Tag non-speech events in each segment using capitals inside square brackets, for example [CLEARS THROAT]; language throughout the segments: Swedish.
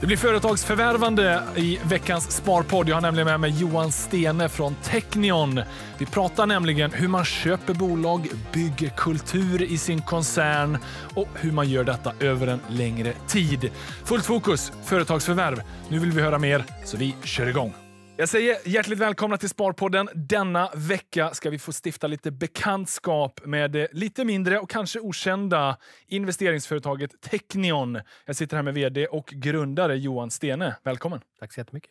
Det blir företagsförvärvande i veckans Sparpodd. Jag har nämligen med mig Johan Stene från Technion. Vi pratar nämligen hur man köper bolag, bygger kultur i sin koncern och hur man gör detta över en längre tid. Fullt fokus, företagsförvärv. Nu vill vi höra mer, så vi kör igång. Jag säger hjärtligt välkomna till Sparpodden. Denna vecka ska vi få stifta lite bekantskap med det lite mindre och kanske okända investeringsföretaget Technion. Jag sitter här med vd och grundare Johan Stene. Välkommen! Tack så jättemycket.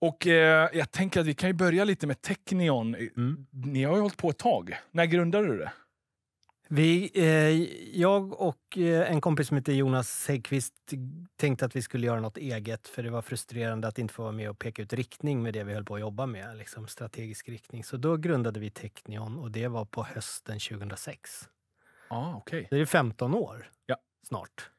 Och, eh, jag tänker att vi kan ju börja lite med Technion. Mm. Ni har ju hållit på ett tag. När grundade du det? Vi, eh, jag och eh, en kompis som heter Jonas Häggqvist tänkte att vi skulle göra något eget för det var frustrerande att inte få vara med och peka ut riktning med det vi höll på att jobba med, liksom strategisk riktning. Så då grundade vi Technion och det var på hösten 2006. Ah, okay. Det är 15 år ja. snart.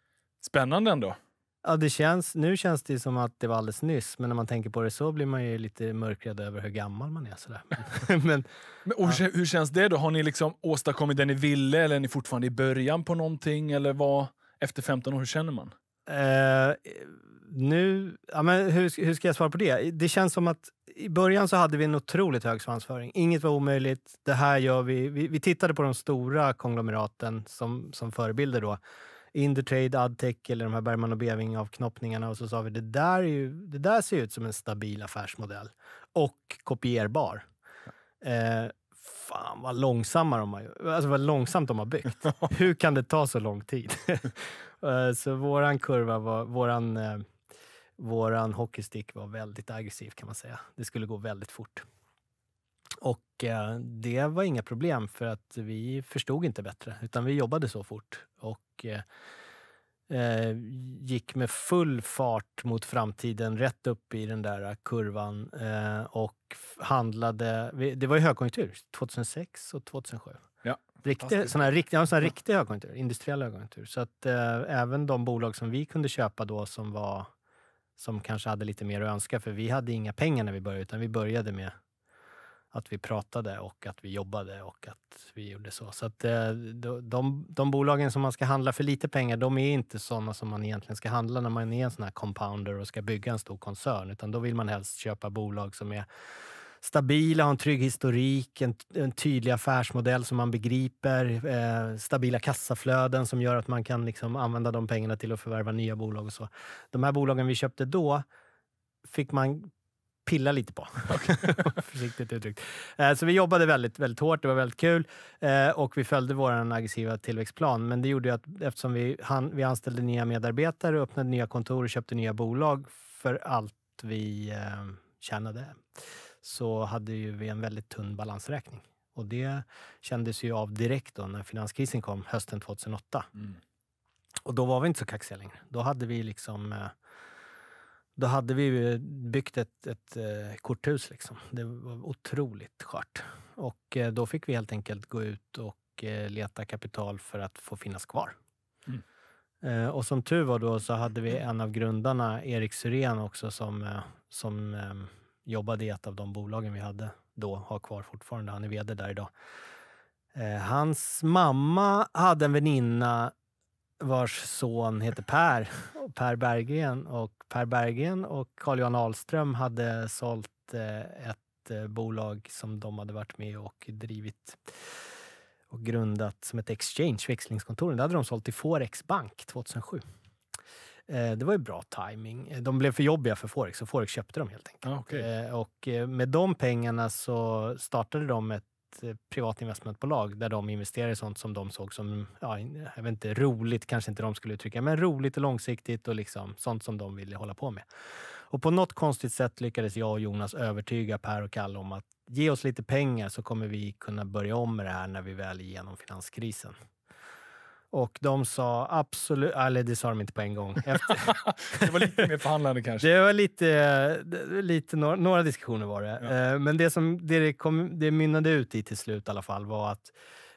Spännande ändå. Ja, det känns, nu känns det som att det var alldeles nyss, men när man tänker på det så blir man ju lite mörkrädd över hur gammal man är. Sådär. Mm. [LAUGHS] men, men och, ja. Hur känns det då? Har ni liksom åstadkommit det ni ville eller är ni fortfarande i början på någonting? Eller vad, efter 15 år, hur känner man? Uh, nu, ja, men hur, hur ska jag svara på det? Det känns som att i början så hade vi en otroligt hög svansföring. Inget var omöjligt. Det här gör vi. Vi, vi tittade på de stora konglomeraten som, som förebilder då Indutrade, Adtech eller de här Bergman och Beving avknoppningarna och så sa vi det där, är ju, det där ser ut som en stabil affärsmodell och kopierbar. Ja. Eh, fan vad, långsamma de har, alltså vad långsamt de har byggt. [LAUGHS] Hur kan det ta så lång tid? [LAUGHS] eh, så våran kurva var, våran, eh, våran hockeystick var väldigt aggressiv kan man säga. Det skulle gå väldigt fort. Och eh, det var inga problem för att vi förstod inte bättre utan vi jobbade så fort och eh, eh, gick med full fart mot framtiden rätt upp i den där kurvan och handlade. Det var ju högkonjunktur 2006 och 2007. Ja. Riktig, sån här, riktig, ja, sån här riktig högkonjunktur, industriell högkonjunktur. Så att eh, även de bolag som vi kunde köpa då som var som kanske hade lite mer att önska, för vi hade inga pengar när vi började, utan vi började med att vi pratade och att vi jobbade och att vi gjorde så. Så att eh, de, de bolagen som man ska handla för lite pengar, de är inte sådana som man egentligen ska handla när man är en sån här compounder och ska bygga en stor koncern, utan då vill man helst köpa bolag som är stabila, har en trygg historik, en, en tydlig affärsmodell som man begriper, eh, stabila kassaflöden som gör att man kan liksom använda de pengarna till att förvärva nya bolag och så. De här bolagen vi köpte då fick man pilla lite på. [LAUGHS] [LAUGHS] Försiktigt uttryckt. Eh, så vi jobbade väldigt, väldigt hårt. Det var väldigt kul eh, och vi följde vår aggressiva tillväxtplan. Men det gjorde att eftersom vi, vi anställde nya medarbetare, öppnade nya kontor och köpte nya bolag för allt vi eh, tjänade, så hade vi en väldigt tunn balansräkning. Och det kändes ju av direkt då när finanskrisen kom hösten 2008. Mm. Och då var vi inte så kaxiga längre. Då hade vi liksom eh, då hade vi byggt ett, ett eh, korthus. Liksom. Det var otroligt skört. Och eh, då fick vi helt enkelt gå ut och eh, leta kapital för att få finnas kvar. Mm. Och som tur var då så hade vi mm. en av grundarna, Erik Syrén också, som, som ehm, jobbade i ett av de bolagen vi hade då, har kvar fortfarande. Han är vd där idag. Hans mamma hade en väninna vars son heter Per, Per Berggren. Och Per Berggren och Carl-Johan Ahlström hade sålt eh, ett eh, bolag som de hade varit med och drivit och grundat som ett exchange, växlingskontoren. Det hade de sålt till Forex Bank 2007. Eh, det var ju bra timing. De blev för jobbiga för Forex, så Forex köpte dem helt enkelt. Ah, okay. Och med de pengarna så startade de ett Eh, privat investmentbolag där de investerar i sånt som de såg som, ja, jag vet inte, roligt kanske inte de skulle uttrycka, men roligt och långsiktigt och liksom sånt som de ville hålla på med. Och på något konstigt sätt lyckades jag och Jonas övertyga Per och Kalle om att ge oss lite pengar så kommer vi kunna börja om med det här när vi väl är igenom finanskrisen. Och de sa absolut... Äh, eller det sa de inte på en gång. [LAUGHS] Efter... det var lite mer förhandlande kanske? Det var lite... Eh, lite några, diskussioner var det. Ja. Eh, men det som det, kom, det mynnade ut i till slut i alla fall var att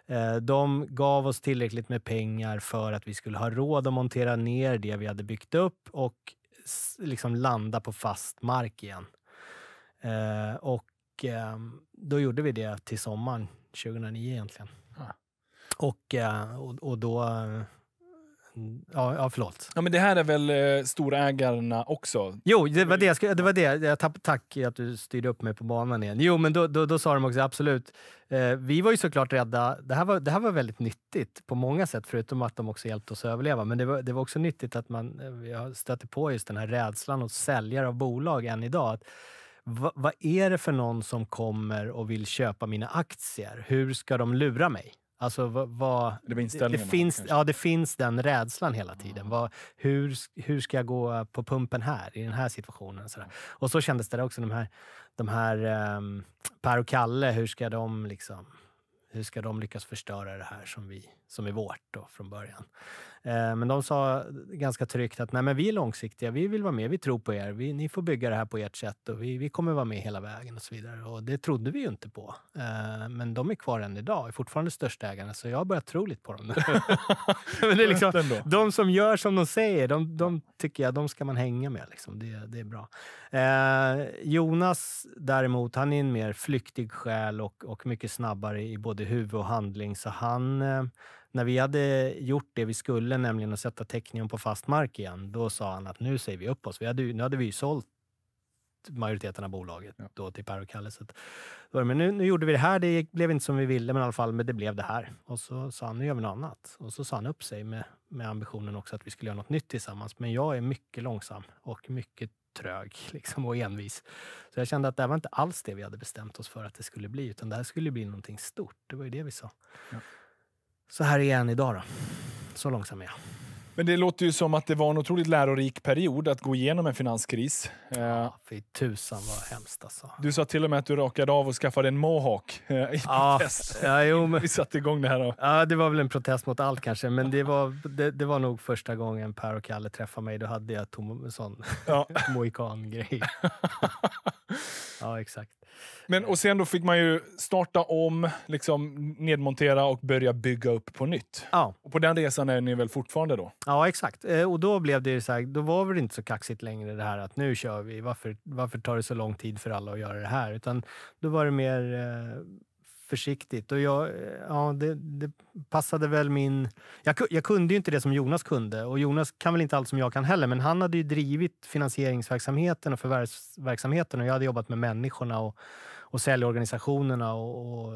eh, de gav oss tillräckligt med pengar för att vi skulle ha råd att montera ner det vi hade byggt upp och liksom landa på fast mark igen. Och ehm, då gjorde vi det till sommaren 2009 egentligen. Och, eh, och, och då... Eh, ja, ja, förlåt. Ja, men det här är väl eh, storägarna också? Jo, det var det jag, skulle, det var det. jag tapp, Tack att du styrde upp mig på banan igen. Jo, men då, då, då sa de också absolut. Eh, vi var ju såklart rädda. Det här, var, det här var väldigt nyttigt på många sätt, förutom att de också hjälpte oss att överleva. Men det var, det var också nyttigt att man jag stötte på just den här rädslan hos säljare av bolag än idag. Att, vad, vad är det för någon som kommer och vill köpa mina aktier? Hur ska de lura mig? Alltså, vad, det, det, det finns, ja, det finns den rädslan hela tiden. Mm. Vad, hur, hur ska jag gå på pumpen här, i den här situationen? Sådär. Och så kändes det också, de här, de här um, Per och Kalle, hur ska de liksom hur ska de lyckas förstöra det här som, vi, som är vårt då från början? Eh, men de sa ganska tryggt att Nej, men vi är långsiktiga, vi vill vara med, vi tror på er, vi, ni får bygga det här på ert sätt och vi, vi kommer vara med hela vägen och så vidare. Och det trodde vi ju inte på. Eh, men de är kvar än idag, är fortfarande största ägarna, så jag har börjat tro lite på dem nu. [LAUGHS] [LAUGHS] men det är liksom, de som gör som de säger, de, de tycker jag de ska man hänga med. Liksom. Det, det är bra. Eh, Jonas däremot, han är en mer flyktig själ och, och mycket snabbare i både huvud och handling, så han när vi hade gjort det vi skulle, nämligen att sätta Technion på fast mark igen, då sa han att nu säger vi upp oss. Vi hade, nu hade vi ju sålt majoriteten av bolaget ja. då till Per och Kalle. Så att, men nu, nu, gjorde vi det här, det blev inte som vi ville, men i alla fall, men det blev det här. Och så sa han, nu gör vi något annat. Och så sa han upp sig med, med ambitionen också att vi skulle göra något nytt tillsammans. Men jag är mycket långsam och mycket trög [LAUGHS] liksom, och envis. Så jag kände att det här var inte alls det vi hade bestämt oss för att det skulle bli, utan det här skulle bli någonting stort. Det var ju det vi sa. Ja. Så här är jag än idag då. Så långsam är jag. Men det låter ju som att det var en otroligt lärorik period att gå igenom en finanskris. Ja, eh, fy tusan vad hemskt alltså. Du sa till och med att du rakade av och skaffade en mohawk eh, i ja, protest. Ja, jo, men... Vi satte igång det här. Då. Ja, det var väl en protest mot allt kanske, men det var, det, det var nog första gången Per och Kalle träffade mig. Då hade jag en sån ja. [LAUGHS] mohikan-grej. [LAUGHS] ja, exakt. Men och sen då fick man ju starta om, liksom nedmontera och börja bygga upp på nytt. Ja. Och på den resan är ni väl fortfarande då? Ja, exakt. Eh, och då blev det så här, då var det inte så kaxigt längre det här att nu kör vi. Varför, varför tar det så lång tid för alla att göra det här? Utan då var det mer eh, försiktigt. Och jag, eh, ja, det, det, passade väl min... Jag, jag kunde ju inte det som Jonas kunde och Jonas kan väl inte allt som jag kan heller. Men han hade ju drivit finansieringsverksamheten och förvärvsverksamheten och jag hade jobbat med människorna och, och säljorganisationerna och, och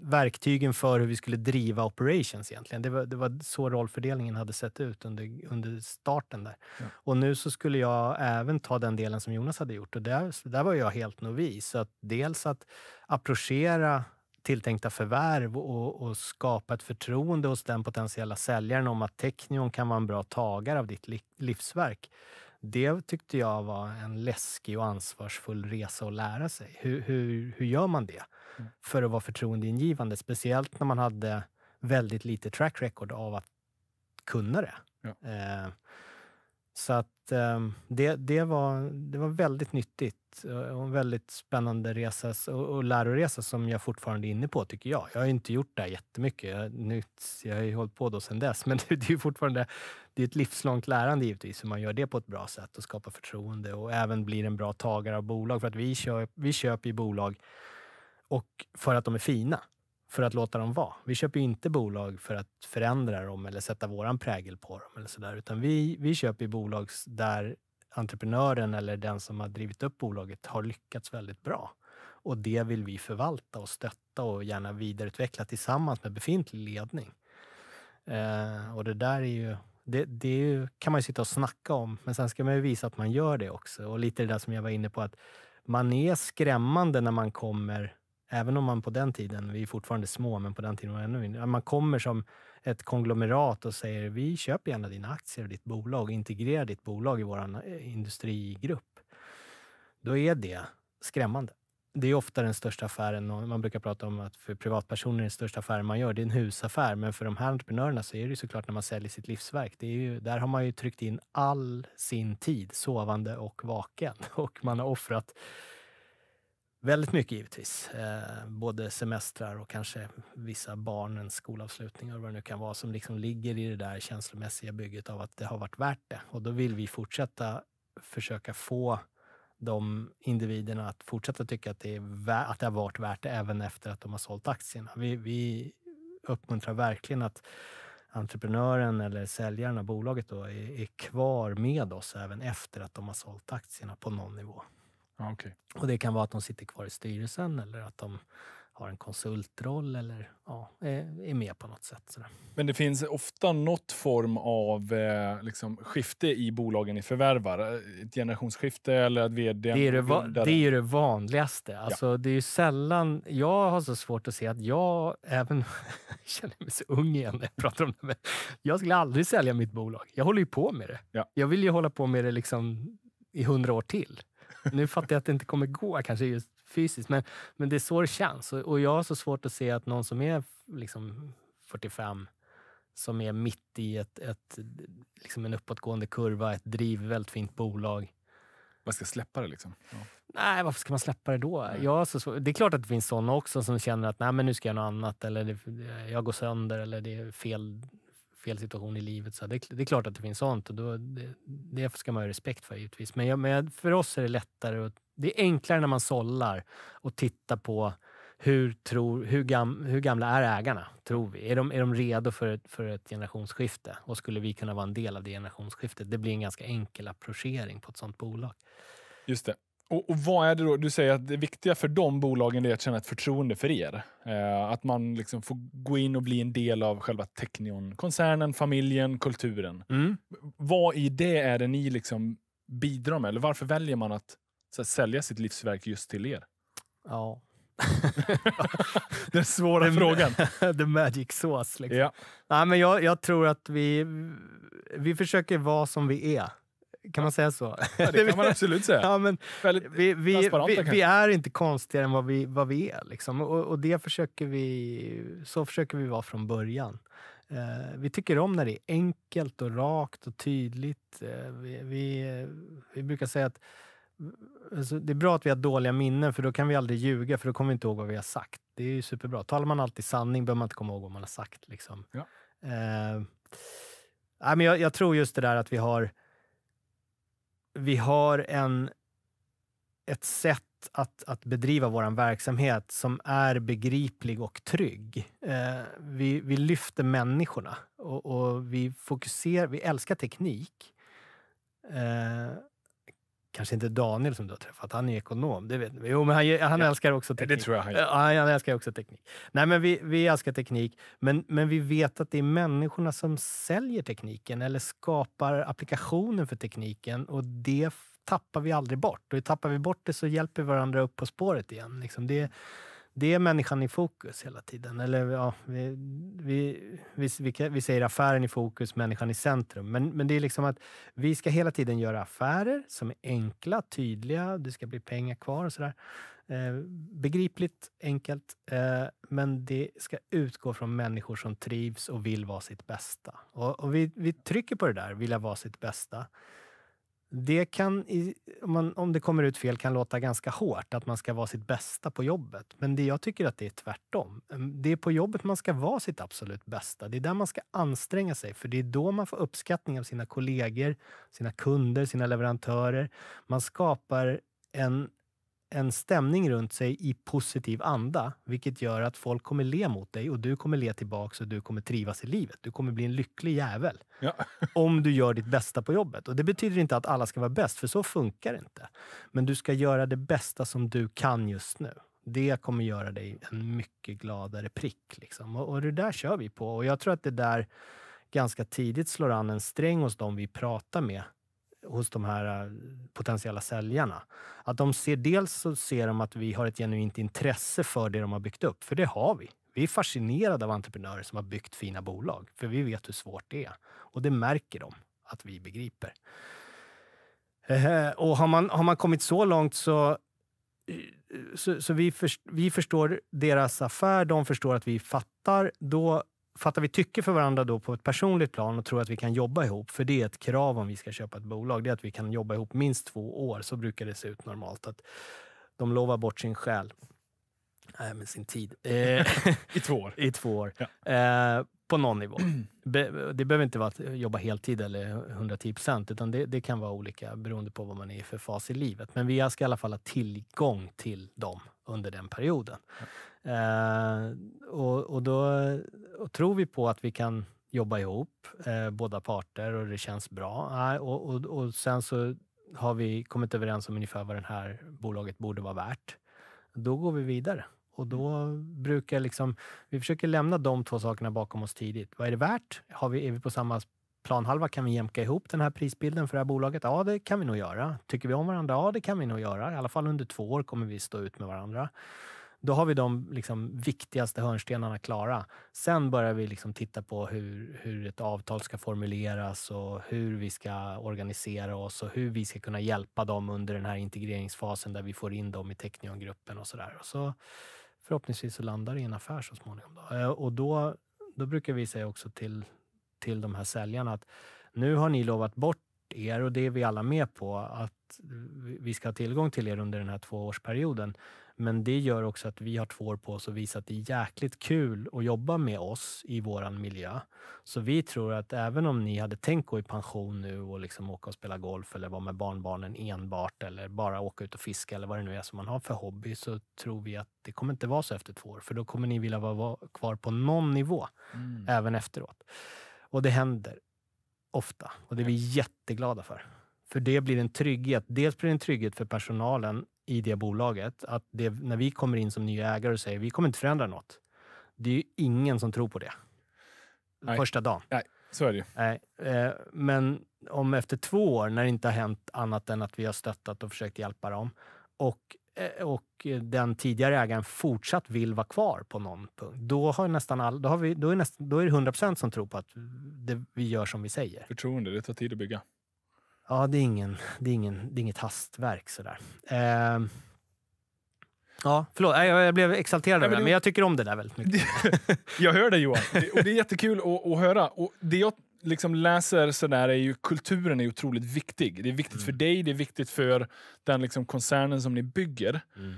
verktygen för hur vi skulle driva operations egentligen. Det var, det var så rollfördelningen hade sett ut under, under starten där. Ja. Och nu så skulle jag även ta den delen som Jonas hade gjort och där, där var jag helt novis. Så att dels att approchera tilltänkta förvärv och, och, skapa ett förtroende hos den potentiella säljaren om att Technion kan vara en bra tagare av ditt livsverk. Det tyckte jag var en läskig och ansvarsfull resa att lära sig. Hur, hur, hur gör man det? för att vara förtroendeingivande. Speciellt när man hade väldigt lite track record av att kunna det. Ja. Eh, så att eh, det, det, var, det var väldigt nyttigt eh, och en väldigt spännande resa och, och läroresa som jag fortfarande är inne på, tycker jag. Jag har inte gjort det här jättemycket. Jag, nu, jag har ju hållit på då sedan dess, [LAUGHS] men det, det är fortfarande det är ett livslångt lärande givetvis, hur man gör det på ett bra sätt och skapar förtroende och även blir en bra tagare av bolag. För att vi, köp, vi köper ju bolag och för att de är fina. För att låta dem vara. Vi köper inte bolag för att förändra dem eller sätta vår prägel på dem. eller så där. Utan vi, vi köper bolag där entreprenören eller den som har drivit upp bolaget har lyckats väldigt bra. Och det vill vi förvalta och stötta och gärna vidareutveckla tillsammans med befintlig ledning. Eh, och det där är ju det, det är ju, kan man ju sitta och snacka om, men sen ska man ju visa att man gör det också. Och lite det där som jag var inne på, att man är skrämmande när man kommer Även om man på den tiden, vi är fortfarande små, men på den tiden var ännu mindre. Man kommer som ett konglomerat och säger vi köper gärna dina aktier och ditt bolag och integrerar ditt bolag i vår eh, industrigrupp. Då är det skrämmande. Det är ofta den största affären. Man brukar prata om att för privatpersoner är den största affären man gör, det är en husaffär. Men för de här entreprenörerna så är det såklart när man säljer sitt livsverk. Det är ju, där har man ju tryckt in all sin tid, sovande och vaken. [LAUGHS] Och man har offrat Väldigt mycket givetvis. Eh, både semestrar och kanske vissa barnens skolavslutningar och vad det nu kan vara som liksom ligger i det där känslomässiga bygget av att det har varit värt det. Och då vill vi fortsätta försöka få de individerna att fortsätta tycka att det, är, att det har varit värt det även efter att de har sålt aktierna. Vi, vi uppmuntrar verkligen att entreprenören eller säljaren av bolaget då är, är kvar med oss även efter att de har sålt aktierna på någon nivå okay. Och Det kan vara att de sitter kvar i styrelsen eller att de har en konsultroll eller ja, är med på något sätt. Sådär. Men det finns ofta något form av eh, liksom, skifte i bolagen ni förvärvar? Ett generationsskifte eller att vd... Det är det, det, är det vanligaste. Alltså, ja. det är sällan... Jag har så svårt att se att jag, även [LAUGHS] känner mig så ung igen när jag pratar om det, men jag skulle aldrig sälja mitt bolag. Jag håller ju på med det. Ja. Jag vill ju hålla på med det liksom i hundra år till. [LAUGHS] Nu fattar jag att det inte kommer gå kanske just fysiskt, men, men det är så det känns. Och, och jag har så svårt att se att någon som är liksom 45 som är mitt i ett, ett, liksom en uppåtgående kurva, ett driv, väldigt fint bolag. Man ska släppa det liksom? Ja. Nej, varför ska man släppa det då? Mm. Jag så, det är klart att det finns såna också som känner att Nej, men nu ska jag göra något annat eller jag går sönder eller det är fel fel situation i livet. Så det, det är klart att det finns sånt och då, det, det ska man ha respekt för givetvis. Men, jag, men för oss är det lättare och det är enklare när man sållar och tittar på hur, tror, hur, gam, hur gamla är ägarna, tror vi? Är de, är de redo för ett, för ett generationsskifte? Och skulle vi kunna vara en del av det generationsskiftet? Det blir en ganska enkel approchering på ett sånt bolag. Just det. Och, och, vad är det då, du säger att det viktiga för de bolagen är att känna ett förtroende för er. Eh, att man liksom får gå in och bli en del av själva Technion-koncernen, familjen, kulturen. Mm. Vad i det är det ni liksom bidrar med? Eller varför väljer man att här, sälja sitt livsverk just till er? Ja. [LAUGHS] Den svåra the, frågan. [LAUGHS] The magic sauce. Liksom. Ja. Nej, men jag, jag tror att vi, vi försöker vara som vi är. Kan man säga så? Ja, det kan man absolut säga. [LAUGHS] ja, men vi, vi, vi, vi, är inte konstigare än vad vi, vad vi är. Liksom. Och, och, det försöker vi, så försöker vi vara från början. Eh, vi tycker om när det är enkelt och rakt och tydligt. Eh, vi, vi, brukar säga att alltså, det är bra att vi har dåliga minnen för då kan vi aldrig ljuga för då kommer vi inte ihåg vad vi har sagt. Det är ju superbra. Talar man alltid sanning behöver man inte komma ihåg vad man har sagt. Liksom. Ja. Eh, men jag, jag, tror just det där att vi har vi har en, ett sätt att, att bedriva vår verksamhet som är begriplig och trygg. Eh, vi, vi lyfter människorna och, och, vi fokuserar, vi älskar teknik. Eh, kanske inte Daniel som du har träffat, han är ekonom. Det vet Jo, men han, han ja. älskar också teknik. Det tror jag han gör. han älskar också teknik. Nej, men vi, vi älskar teknik, men, men vi vet att det är människorna som säljer tekniken eller skapar applikationen för tekniken och det tappar vi aldrig bort. Och tappar vi bort det så hjälper vi varandra upp på spåret igen. Liksom det, det är människan i fokus hela tiden. Eller ja, vi, vi, vi, vi, säger affären i fokus, människan i centrum. Men, men det är liksom att vi ska hela tiden göra affärer som är enkla, tydliga. Det ska bli pengar kvar och sådär. Eh, begripligt, enkelt. Eh, men det ska utgå från människor som trivs och vill vara sitt bästa. Och, och vi, vi trycker på det där, vilja vara sitt bästa. Det kan, om, man, om det kommer ut fel, kan låta ganska hårt att man ska vara sitt bästa på jobbet. Men det, jag tycker att det är tvärtom. Mm, det är på jobbet man ska vara sitt absolut bästa. Det är där man ska anstränga sig, för det är då man får uppskattning av sina kollegor, sina kunder, sina leverantörer. Man skapar en en stämning runt sig i positiv anda, vilket gör att folk kommer le mot dig och du kommer le tillbaka och du kommer trivas i livet. Du kommer bli en lycklig jävel. Ja. [LAUGHS] om du gör ditt bästa på jobbet. Och Det betyder inte att alla ska vara bäst, för så funkar det inte. Men du ska göra det bästa som du kan just nu. Det kommer göra dig en mycket gladare prick. Liksom. Och, och det där kör vi på. Och jag tror att det där ganska tidigt slår an en sträng hos dem vi pratar med hos de här eh, potentiella säljarna. Att de ser dels så ser de att vi har ett genuint intresse för det de har byggt upp, för det har vi. Vi är fascinerade av entreprenörer som har byggt fina bolag, för vi vet hur svårt det är. Och det märker de att vi begriper. Eh, och har man, har man kommit så långt så eh, så, så vi, för, vi, förstår deras affär, de förstår att vi fattar. Då fattar vi tycke för varandra då på ett personligt plan och tror att vi kan jobba ihop, för det är ett krav om vi ska köpa ett bolag, det är att vi kan jobba ihop minst två år. Så brukar det se ut normalt. Att de lovar bort sin själ. Nej, men sin tid. Eh, [LAUGHS] I två år. [LAUGHS] I två år. Ja. Eh, på någon nivå. [CLEARS THROAT] det behöver inte vara att jobba heltid eller 110 procent, utan det, det, kan vara olika beroende på vad man är i för fas i livet. Men vi ska i alla fall ha tillgång till dem under den perioden. Ja. Eh, och, och då och tror vi på att vi kan jobba ihop, eh, båda parter, och det känns bra. och, och, och sen så har vi kommit överens om ungefär vad det här bolaget borde vara värt. Då går vi vidare. Och då brukar liksom, vi försöker lämna de två sakerna bakom oss tidigt. Vad är det värt? Har vi, är vi på samma planhalva? Kan vi jämka ihop den här prisbilden för det här bolaget? Ja, det kan vi nog göra. Tycker vi om varandra? Ja, det kan vi nog göra. I alla fall under två år kommer vi stå ut med varandra. Då har vi de liksom viktigaste hörnstenarna klara. Sen börjar vi liksom titta på hur, hur ett avtal ska formuleras och hur vi ska organisera oss och hur vi ska kunna hjälpa dem under den här integreringsfasen där vi får in dem i Technion-gruppen och sådär. Så förhoppningsvis så landar det i en affär så småningom. Då. Eh, och då, då brukar vi säga också till, till de här säljarna att nu har ni lovat bort er och det är vi alla med på att vi ska ha tillgång till er under den här tvåårsperioden. Men det gör också att vi har två år på oss att visa att det är jäkligt kul att jobba med oss i vår miljö. Så vi tror att även om ni hade tänkt gå i pension nu och liksom åka och spela golf eller vara med barnbarnen enbart eller bara åka ut och fiska eller vad det nu är som man har för hobby så tror vi att det kommer inte vara så efter två år. För då kommer ni vilja vara kvar på någon nivå mm. även efteråt. Och det händer ofta och det är vi jätteglada för. För det blir en trygghet. Dels blir det en trygghet för personalen i det bolaget att det, när vi kommer in som nya ägare och säger vi kommer inte förändra något. Det är ju ingen som tror på det. Nej. Första dagen. Nej, så är det Nej, eh, men om efter två år, när det inte har hänt annat än att vi har stöttat och försökt hjälpa dem och, eh, och den tidigare ägaren fortsatt vill vara kvar på någon punkt, då, har nästan all, då, har vi, då, är, nästan, då är det 100 som tror på att det, vi gör som vi säger. Förtroende, det tar tid att bygga ja, det är, ingen, det är, ingen, det är inget hastverk sådär. Eh, Ja, förlåt. Jag blev exalterad över det, men jag tycker om det där väldigt mycket. [LAUGHS] jag hör dig Johan, och det är jättekul att, att höra. Och det jag liksom läser sådär är ju kulturen är otroligt viktig. Det är viktigt mm. för dig, det är viktigt för den liksom koncernen som ni bygger. Mm.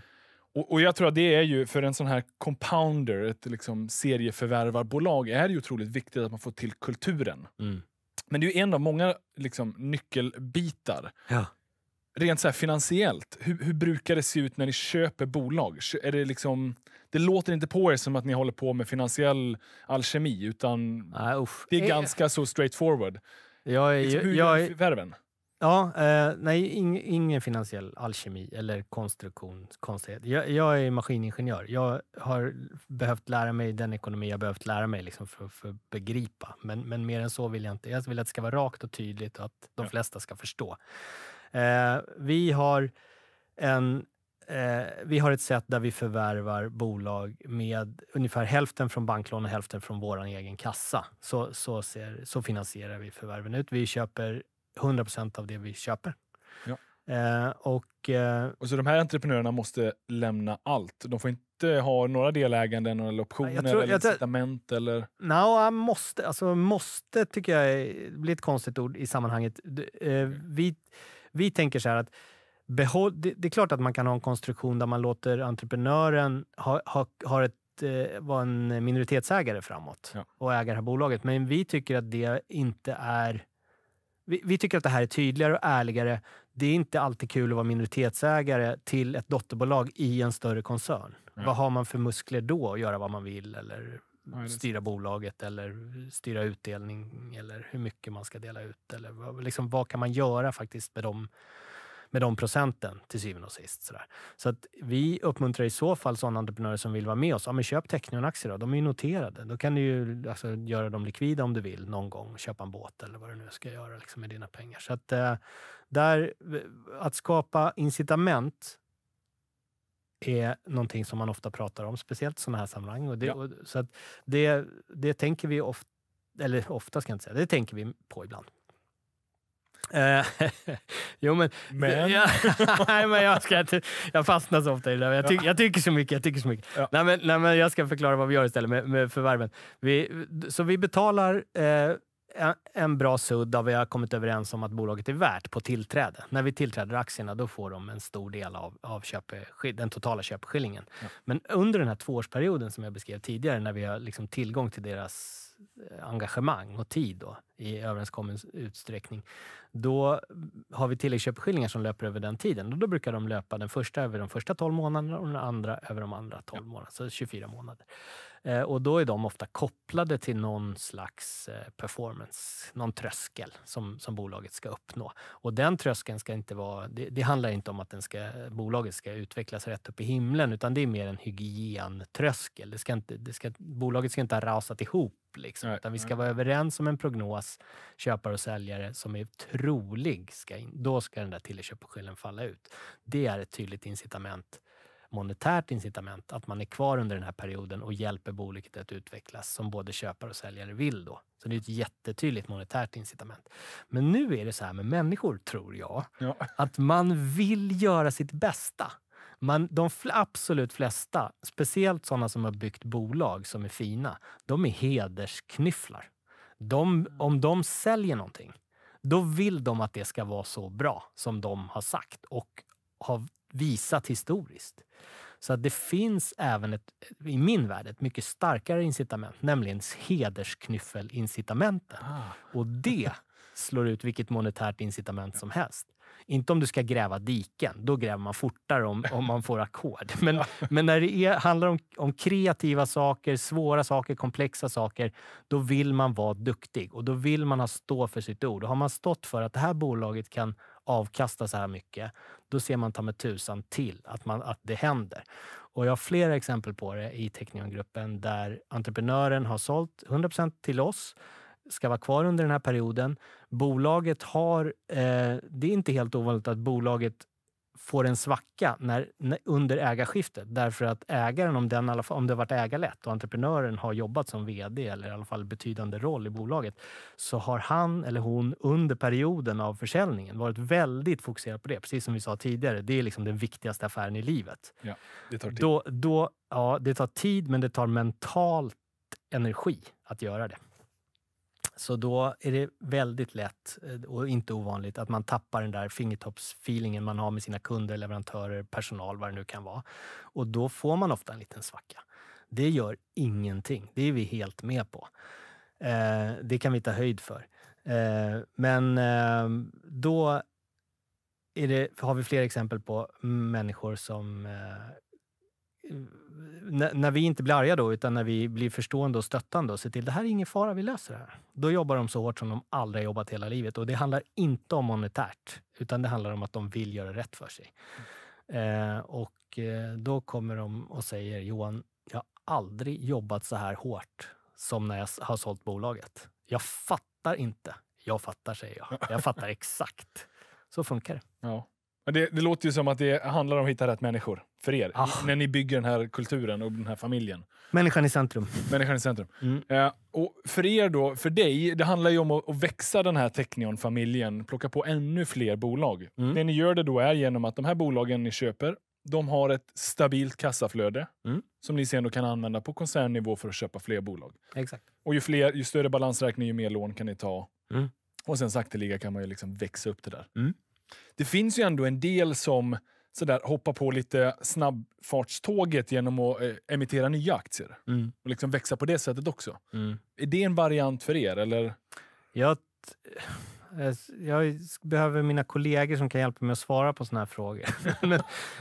Och, och, jag tror att det är ju för en sån här compounder, ett liksom serieförvärvarbolag, är det ju otroligt viktigt att man får till kulturen. Mm. Men det är ju en av många liksom, nyckelbitar. Ja. Rent så finansiellt, hur, hur, brukar det se ut när ni köper bolag? Är det, liksom, det låter inte på er som att ni håller på med finansiell alkemi, utan Nej, det är eh. ganska så straightforward. Jag är, liksom, hur jag är, förvärven? Ja, eh, nej, ing, ingen finansiell alkemi eller konstruktion, konstighet. Jag, jag, är maskiningenjör. Jag har behövt lära mig den ekonomi jag behövt lära mig liksom för, att begripa. Men, men mer än så vill jag inte. Jag vill att det ska vara rakt och tydligt och att de ja. flesta ska förstå. Eh, vi, har en, eh, vi har ett sätt där vi förvärvar bolag med ungefär hälften från banklån och hälften från vår egen kassa. Så, så, ser, så finansierar vi förvärven ut. Vi köper 100 av det vi köper. Ja. Eh, och, eh, och så de här entreprenörerna måste lämna allt? De får inte ha några deläganden eller optioner tror, eller incitament? Eller? No, måste, alltså, måste tycker jag är, blir ett konstigt ord i sammanhanget. eh, vi, vi tänker så här att behåll, det, det, är klart att man kan ha en konstruktion där man låter entreprenören ha, ha, ha ett eh, vara en minoritetsägare framåt ja. och äga det här bolaget. Men vi tycker att det inte är vi, vi, tycker att det här är tydligare och ärligare. Det är inte alltid kul att vara minoritetsägare till ett dotterbolag i en större koncern. Ja. Vad har man för muskler då att göra vad man vill eller ja, styra bolaget eller styra utdelning eller hur mycket man ska dela ut? Eller, liksom, vad kan man göra faktiskt med de med de procenten till syvende och sist. Sådär. Så att vi uppmuntrar i så fall sådana entreprenörer som vill vara med oss. Ja, men köp Teqnion-aktier då. De är ju noterade. Då kan du ju alltså, göra dem likvida om du vill någon gång. Köpa en båt eller vad du nu ska göra liksom, med dina pengar. Så att, eh, där, eh, att skapa incitament är någonting som man ofta pratar om, speciellt i sådana här sammanhang. Och det, ja. och, så att det, det tänker vi ofta, eller ofta ska jag inte säga, det tänker vi på ibland. Eh, [LAUGHS] jo men... men. Ja, [LAUGHS] nej, men jag, ska, jag fastnar så ofta i det där. Jag, ty, jag tycker så mycket. Jag, tycker så mycket. Ja. Nej, men, nej, men jag ska förklara vad vi gör istället med, med förvärven. Vi, så vi betalar eh, en bra sudd av vi har kommit överens om att bolaget är värt på tillträde. När vi tillträder aktierna då får de en stor del av, av köpe, den totala köpeskillingen. Men under den här tvåårsperioden som jag beskrev tidigare när vi har liksom tillgång till deras engagemang och tid då, i överenskommen utsträckning, då har vi tilläggsköpeskillingar som löper över den tiden. Och då brukar de löpa den första över de första 12 månaderna och den andra över de andra 12 månaderna, så 24 månader. Eh, och då är de ofta kopplade till någon slags eh, performance, någon tröskel som, som bolaget ska uppnå. Och den tröskeln ska inte vara... Det, det handlar inte om att den ska, bolaget ska utvecklas rätt upp i himlen, utan det är mer en hygientröskel. Det ska inte, det ska, bolaget ska inte ha rasat ihop Liksom. Nej, Utan vi ska nej. vara överens om en prognos, köpare och säljare, som är trolig. Ska in. Då ska den där tilläggsköpeskillingen falla ut. Det är ett tydligt incitament monetärt incitament att man är kvar under den här perioden och hjälper bolaget att utvecklas som både köpare och säljare vill då. Så det är ett jättetydligt monetärt incitament. Men nu är det så här med människor, tror jag, ja. att man vill göra sitt bästa. Man, de absolut flesta, speciellt sådana som har byggt bolag som är fina, de är hedersknyfflar. De, mm. om de säljer någonting, då vill de att det ska vara så bra som de har sagt och har visat historiskt. Så att det finns även, ett, i min värld, ett mycket starkare incitament, nämligen hedersknyffelincitamentet. Ah. Och det slår ut vilket monetärt incitament som helst. Inte om du ska gräva diken, då gräver man fortare om, om man får ackord. [LAUGHS] Men, ja. men när det är, handlar om, om, kreativa saker, svåra saker, komplexa saker, då vill man vara duktig och då vill man ha stå för sitt ord. Och har man stått för att det här bolaget kan avkasta så här mycket, då ser man ta med tusan till att, man, att det händer. Och jag har flera exempel på det i Techniongruppen där entreprenören har sålt 100 till oss ska vara kvar under den här perioden. Bolaget har, eh, det är inte helt ovanligt att bolaget får en svacka när, när, under ägarskiftet. Därför att ägaren, om, den, om det har varit ägarlätt och entreprenören har jobbat som vd eller i alla fall betydande roll i bolaget, så har han eller hon under perioden av försäljningen varit väldigt fokuserad på det. Precis som vi sa tidigare, det är liksom den viktigaste affären i livet. Ja, det tar tid. Då, då, ja, det tar tid, men det tar mentalt energi att göra det. Så då är det väldigt lätt eh, och inte ovanligt att man tappar den där fingertoppsfeelingen man har med sina kunder, leverantörer, personal, vad det nu kan vara. Och då får man ofta en liten svacka. Det gör ingenting. Det är vi helt med på. Eh, det kan vi ta höjd för. Eh, men eh, då det, har vi fler exempel på människor som eh, när, när vi inte blir arga då, utan när vi blir förstående och stöttande och ser till det här är ingen fara, vi löser det här. Då jobbar de så hårt som de aldrig jobbat hela livet och det handlar inte om monetärt, utan det handlar om att de vill göra rätt för sig. Eh, och eh, då kommer de och säger Johan, jag har aldrig jobbat så här hårt som när jag har sålt bolaget. Jag fattar inte. Jag fattar, säger jag. Jag fattar exakt. Så funkar det. Ja. Det, det, låter ju som att det handlar om att hitta rätt människor för er. Ah. När ni bygger den här kulturen och den här familjen. Människan i centrum. Människan i centrum. Mm. Eh, och för er då, för dig, det handlar ju om att, att växa den här Technion-familjen. Plocka på ännu fler bolag. Mm. Det ni gör det då är genom att de här bolagen ni köper, de har ett stabilt kassaflöde mm. som ni sen då kan använda på koncernnivå för att köpa fler bolag. Exakt. Och ju, fler, ju större balansräkning, ju mer lån kan ni ta. Mm. Och sen sakteliga kan man ju liksom växa upp det där. Mm det finns ju ändå en del som sådär, hoppar på lite snabbfartståget genom att eh, emittera nya aktier. Mm. Och liksom växa på det sättet också. Mm. Är det en variant för er? Eller? Jag, Eh, jag behöver mina kollegor som kan hjälpa mig att svara på såna här frågor. [LAUGHS] men,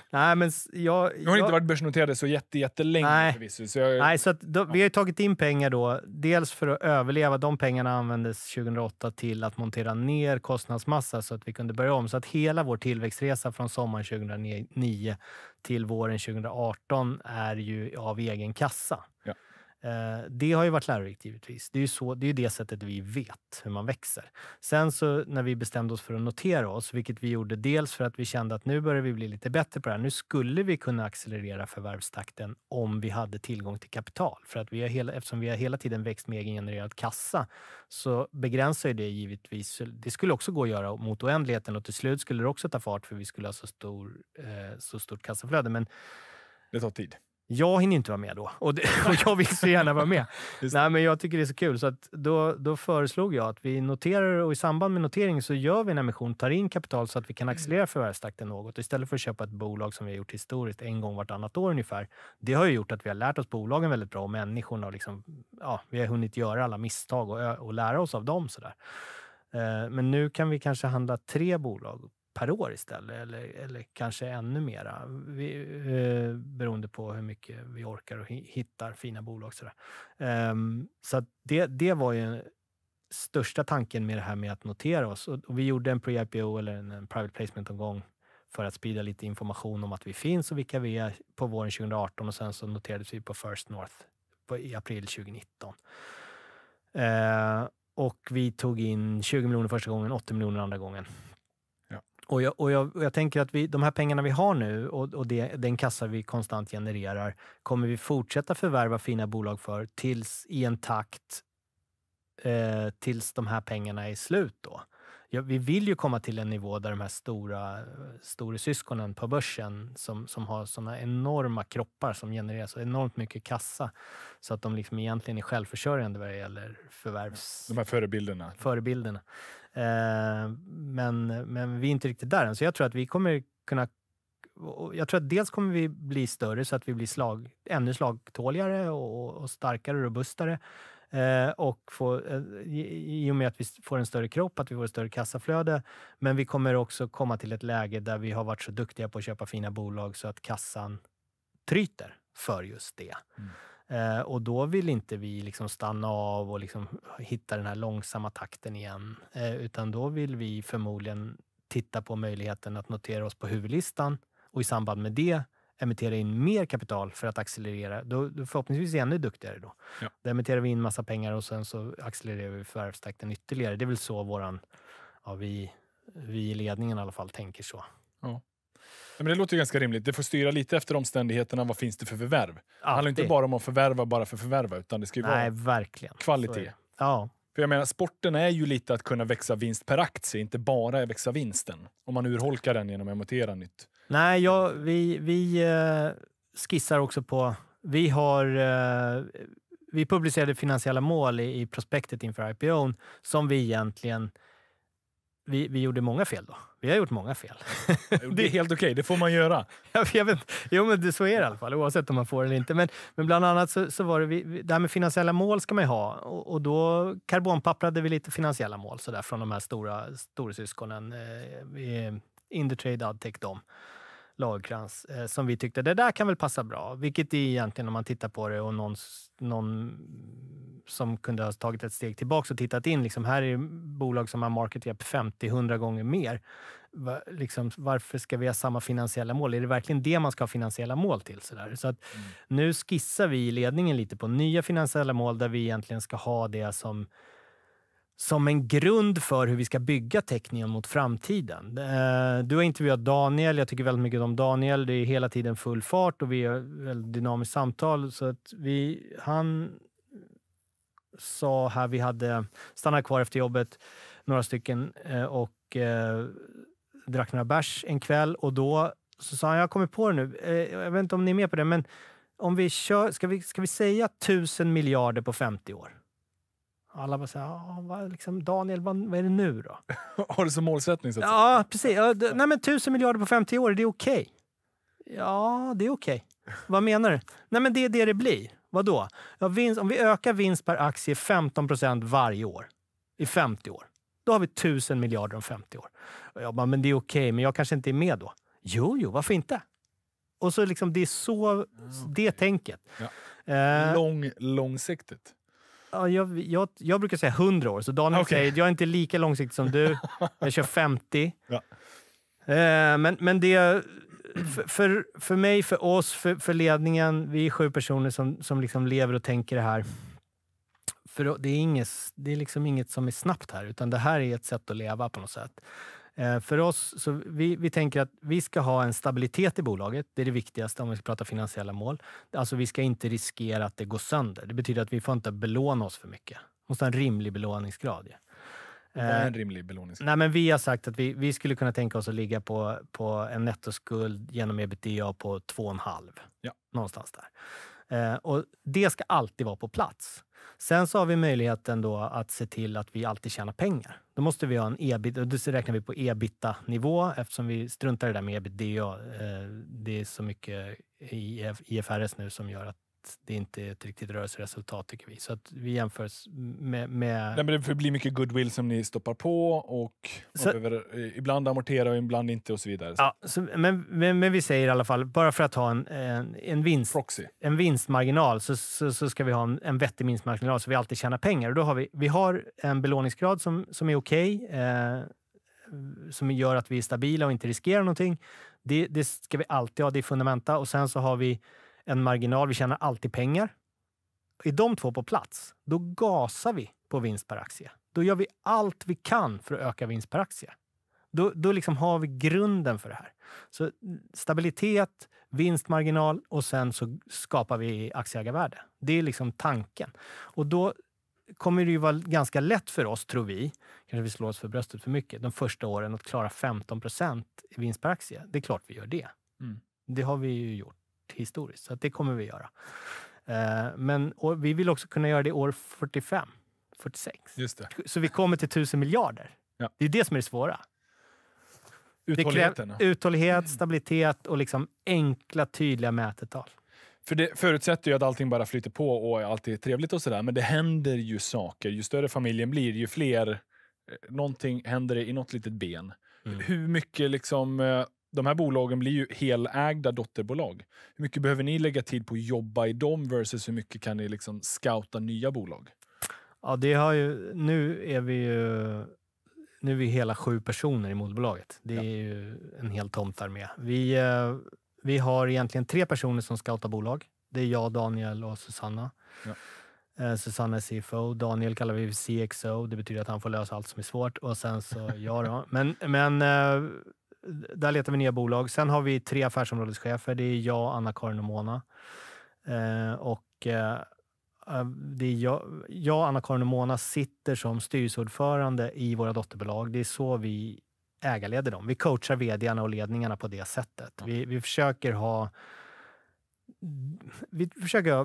nej, men jag, jag har inte varit börsnoterade så jätte, jättelänge nej, förvisso. Så jag, nej, så att då, ja. Vi har tagit in pengar då, dels för att överleva. De pengarna användes 2008 till att montera ner kostnadsmassa så att vi kunde börja om. Så att hela vår tillväxtresa från sommaren 2009 till våren 2018 är ju av egen kassa. Eh, det har ju varit lärorikt givetvis. Det är ju så, det, är det sättet vi vet hur man växer. Sen så när vi bestämde oss för att notera oss, vilket vi gjorde dels för att vi kände att nu börjar vi bli lite bättre på det här. Nu skulle vi kunna accelerera förvärvstakten om vi hade tillgång till kapital. För att vi har hela, eftersom vi har hela tiden växt med egengenererad kassa så begränsar ju det givetvis. Det skulle också gå att göra mot oändligheten och till slut skulle det också ta fart för vi skulle ha så, stor, eh, så stort kassaflöde. Men det tar tid jag hinner inte vara med då och, det, [LAUGHS] och jag vill så gärna vara med. [LAUGHS] Nej, men jag tycker det är så kul. Så att då, då föreslog jag att vi noterar och i samband med noteringen så gör vi en emission, tar in kapital så att vi kan accelerera förvärvstakten något. Istället för att köpa ett bolag som vi har gjort historiskt en gång vartannat år ungefär. Det har ju gjort att vi har lärt oss bolagen väldigt bra och människorna. Och liksom, ja, vi har hunnit göra alla misstag och, och lära oss av dem. Sådär. Eh, men nu kan vi kanske handla tre bolag per år istället, eller, eller kanske ännu mera. Vi, eh, beroende på hur mycket vi orkar och hittar fina bolag. Sådär. Eh, så det, det var ju största tanken med det här med att notera oss. Och, och vi gjorde en pre-IPO eller en, en private placement-omgång för att sprida lite information om att vi finns och vilka vi är på våren 2018 och sen så noterades vi på First North på, i april 2019. Eh, och vi tog in 20 miljoner första gången, 80 miljoner andra gången. Och jag, och, jag, och jag, tänker att vi, de här pengarna vi har nu och, och det, den kassa vi konstant genererar kommer vi fortsätta förvärva fina bolag för tills i en takt eh, tills de här pengarna är slut. Då. Ja, vi vill ju komma till en nivå där de här stora storesyskonen på börsen som, som har såna enorma kroppar som genererar så enormt mycket kassa så att de liksom egentligen är självförsörjande vad det gäller förvärvs... De här förebilderna. förebilderna. Eh, men, men vi är inte riktigt där än, så jag tror att vi kommer kunna jag tror att dels kommer vi bli större så att vi blir slag, ännu slagtåligare och, och starkare och robustare. Eh, och få, eh, i, och med att vi får en större kropp, att vi får ett större kassaflöde. Men vi kommer också komma till ett läge där vi har varit så duktiga på att köpa fina bolag så att kassan tryter för just det. Mm. Eh, och då vill inte vi liksom stanna av och liksom hitta den här långsamma takten igen, eh, utan då vill vi förmodligen titta på möjligheten att notera oss på huvudlistan och i samband med det emittera in mer kapital för att accelerera. Då, då förhoppningsvis ännu duktigare då. Ja. Då emitterar vi in massa pengar och sen så accelererar vi förvärvstakten ytterligare. Det är väl så våran, ja, vi, vi i ledningen i alla fall tänker så. Ja men det låter ju ganska rimligt. Det får styra lite efter omständigheterna. Vad finns det för förvärv? Alltid. Det handlar inte bara om att förvärva bara för förvärva, utan det ska ju Nej, vara verkligen. kvalitet. Ja. För jag menar, sporten är ju lite att kunna växa vinst per aktie, inte bara växa vinsten. Om man urholkar den genom att emotera nytt. Nej, ja, vi, vi eh, skissar också på... Vi har... Eh, vi publicerade finansiella mål i, prospektet inför IPO som vi egentligen vi, vi gjorde många fel då. Vi har gjort många fel. [LAUGHS] Det är helt okej, okay. det får man göra. [LAUGHS] jag vet, jo, men så är det i alla fall, oavsett om man får eller inte. Men, men bland annat så, så var det, vi, det här med finansiella mål ska man ju ha och, och då karbonpapprade vi lite finansiella mål så där, från de här stora storasyskonen. Eh, Indutrade, Adtech, dem. Lagercrantz eh, som vi tyckte det där kan väl passa bra. Vilket är egentligen om man tittar på det och någon, någon som kunde ha tagit ett steg tillbaka och tittat in. Liksom, här är bolag som har market cap 50-100 gånger mer. Va, liksom, varför ska vi ha samma finansiella mål? Är det verkligen det man ska ha finansiella mål till? Sådär? Så att mm. Nu skissar vi i ledningen lite på nya finansiella mål där vi egentligen ska ha det som som en grund för hur vi ska bygga Technion mot framtiden. Eh, du har intervjuat Daniel. Jag tycker väldigt mycket om Daniel. Det är hela tiden full fart och vi har väldigt dynamiskt samtal. Så att vi, han sa här, vi hade stannat kvar efter jobbet, några stycken, eh, och eh, drack några bärs en kväll och då så sa han, jag kommer på det nu, jag vet inte om ni är med på det, men om vi kör, ska vi, ska vi säga tusen miljarder på 50 år? Alla bara såhär, liksom, Daniel, vad, vad, är det nu då? [LAUGHS] Har du som målsättning? Så att ja, säga. precis. Ja, det, nej men tusen miljarder på 50 år, är det okej? Okay? Ja, det är okej. Okay. Vad menar du? Nej men det är det det blir. Vadå? Ja, vinst, om vi ökar vinst per aktie 15 procent varje år i 50 år, då har vi tusen miljarder om 50 år. Och jag bara, men det är okej, okay, men jag kanske inte är med då. Jo, jo, varför inte? Och så liksom, det är så, mm, okay. det tänket. Ja. Eh, Lång, långsiktigt. Ja, jag, jag, jag, brukar säga 100 år, så Daniel okay. säger jag är inte lika långsiktig som du. [LAUGHS] Jag kör 50. Ja. Eh, men, men det... För, för, för mig, för oss, för, för ledningen, vi är sju personer som, som liksom lever och tänker det här. För det är, inget, det är liksom inget som är snabbt här, utan det här är ett sätt att leva på något sätt. Eh, för oss, så vi, vi tänker att vi ska ha en stabilitet i bolaget. Det är det viktigaste om vi ska prata finansiella mål. Alltså vi ska inte riskera att det går sönder. Det betyder att vi får inte belåna oss för mycket. Vi måste ha en rimlig belåningsgrad. Ja. Vad är en eh, rimlig belåningsgrad? Nej, men vi har sagt att vi, vi skulle kunna tänka oss att ligga på, på en nettoskuld genom ebitda på 2,5. Ja. Någonstans där. Eh, och det ska alltid vara på plats. Sen så har vi möjligheten då att se till att vi alltid tjänar pengar. Då måste vi ha en ebit, då räknar vi på ebitda-nivå eftersom vi struntar i det där med ebitda. Eh, det är så mycket i IFRS nu som gör att det inte är ett riktigt rörelseresultat tycker vi. Så att vi jämförs med... med... Nej, men det blir mycket goodwill som ni stoppar på och så... behöver eh, ibland amortera och ibland inte och så vidare. Ja, så, men, men, men, vi säger i alla fall, bara för att ha en, en, en, vinst, Proxy. en vinstmarginal så, så, så, ska vi ha en, en vettig vinstmarginal så vi alltid tjänar pengar. Och då har vi, vi har en belåningsgrad som, som är okej. Okay, eh, som gör att vi är stabila och inte riskerar någonting. Det, det ska vi alltid ha, det är fundamenta. Och sen så har vi en marginal. Vi tjänar alltid pengar. Är de två på plats, då gasar vi på vinst per aktie. Då gör vi allt vi kan för att öka vinst per aktie. Då, då liksom har vi grunden för det här. Så stabilitet, vinstmarginal och sen så skapar vi aktieägarvärde. Det är liksom tanken. Och då kommer det ju vara ganska lätt för oss, tror vi, kanske vi slår oss för bröstet för mycket, de första åren att klara 15 procent i vinst per aktie. Det är klart vi gör det. Mm. Det har vi ju gjort historiskt. Så det kommer vi göra. Eh, men vi vill också kunna göra det år 45, 46. Just det. Så vi kommer till tusen miljarder. Ja. Det är det som är det svåra. Uthålligheten. Det uthållighet, stabilitet och liksom enkla, tydliga mätetal. För det förutsätter ju att allting bara flyter på och allt är trevligt och sådär, men det händer ju saker. Ju större familjen blir, ju fler... Eh, någonting händer i något litet ben. Mm. Hur mycket liksom eh, de här bolagen blir ju helägda dotterbolag. Hur mycket behöver ni lägga tid på att jobba i dem versus hur mycket kan ni liksom scouta nya bolag? Ja, det har ju, nu är vi ju nu är vi hela sju personer i moderbolaget. Det är ja. ju en hel tomt med. Vi, eh, vi har egentligen tre personer som scoutar bolag. Det är jag, Daniel och Susanna. Ja. Eh, Susanna är CFO. Daniel kallar vi CXO. Det betyder att han får lösa allt som är svårt. Och sen så jag då. Men, men eh, där letar vi nya bolag. Sen har vi tre affärsområdeschefer. Det är jag, Anna-Karin och Mona. Eh, och, eh, eh, det är jag, jag Anna-Karin och Mona sitter som styrelseordförande i våra dotterbolag. Det är så vi ägarleder dem. Vi coachar vd och ledningarna på det sättet. Vi, vi försöker ha vi försöker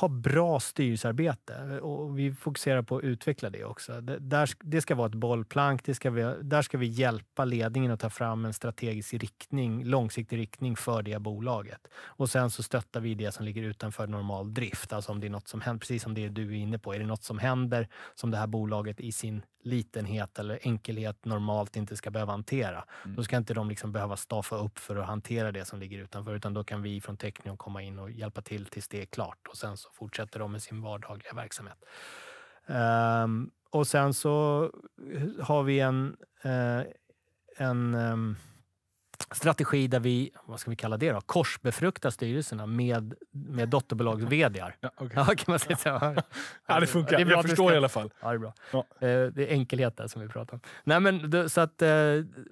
ha bra styrelsearbete eh, och vi fokuserar på att utveckla det också. Det, ska vara ett bollplank. Det ska vi, där ska vi hjälpa ledningen att ta fram en strategisk riktning, långsiktig riktning för det bolaget. Och sen så stöttar vi det som ligger utanför normal drift. Alltså om det är något som händer, precis som det du är inne på. Är det något som händer som det här bolaget i sin litenhet eller enkelhet normalt inte ska behöva hantera. Mm. Då ska inte de liksom behöva staffa upp för att hantera det som ligger utanför, utan då kan vi från Technion komma in och hjälpa till tills det är klart och sen så fortsätter de med sin vardagliga verksamhet. Um, och sen så har vi en, uh, en um, strategi där vi, vad ska vi kalla det då, korsbefruktar styrelserna med, med dotterbolags vd Ja, okay. [LAUGHS] ja, kan man säga Ja. [LAUGHS] ja, det funkar. Det är bra Jag förstår ska... i alla fall. Ja, det är bra. Ja. Eh, det är enkelhet där som vi pratar om. Nej, men, så att, eh,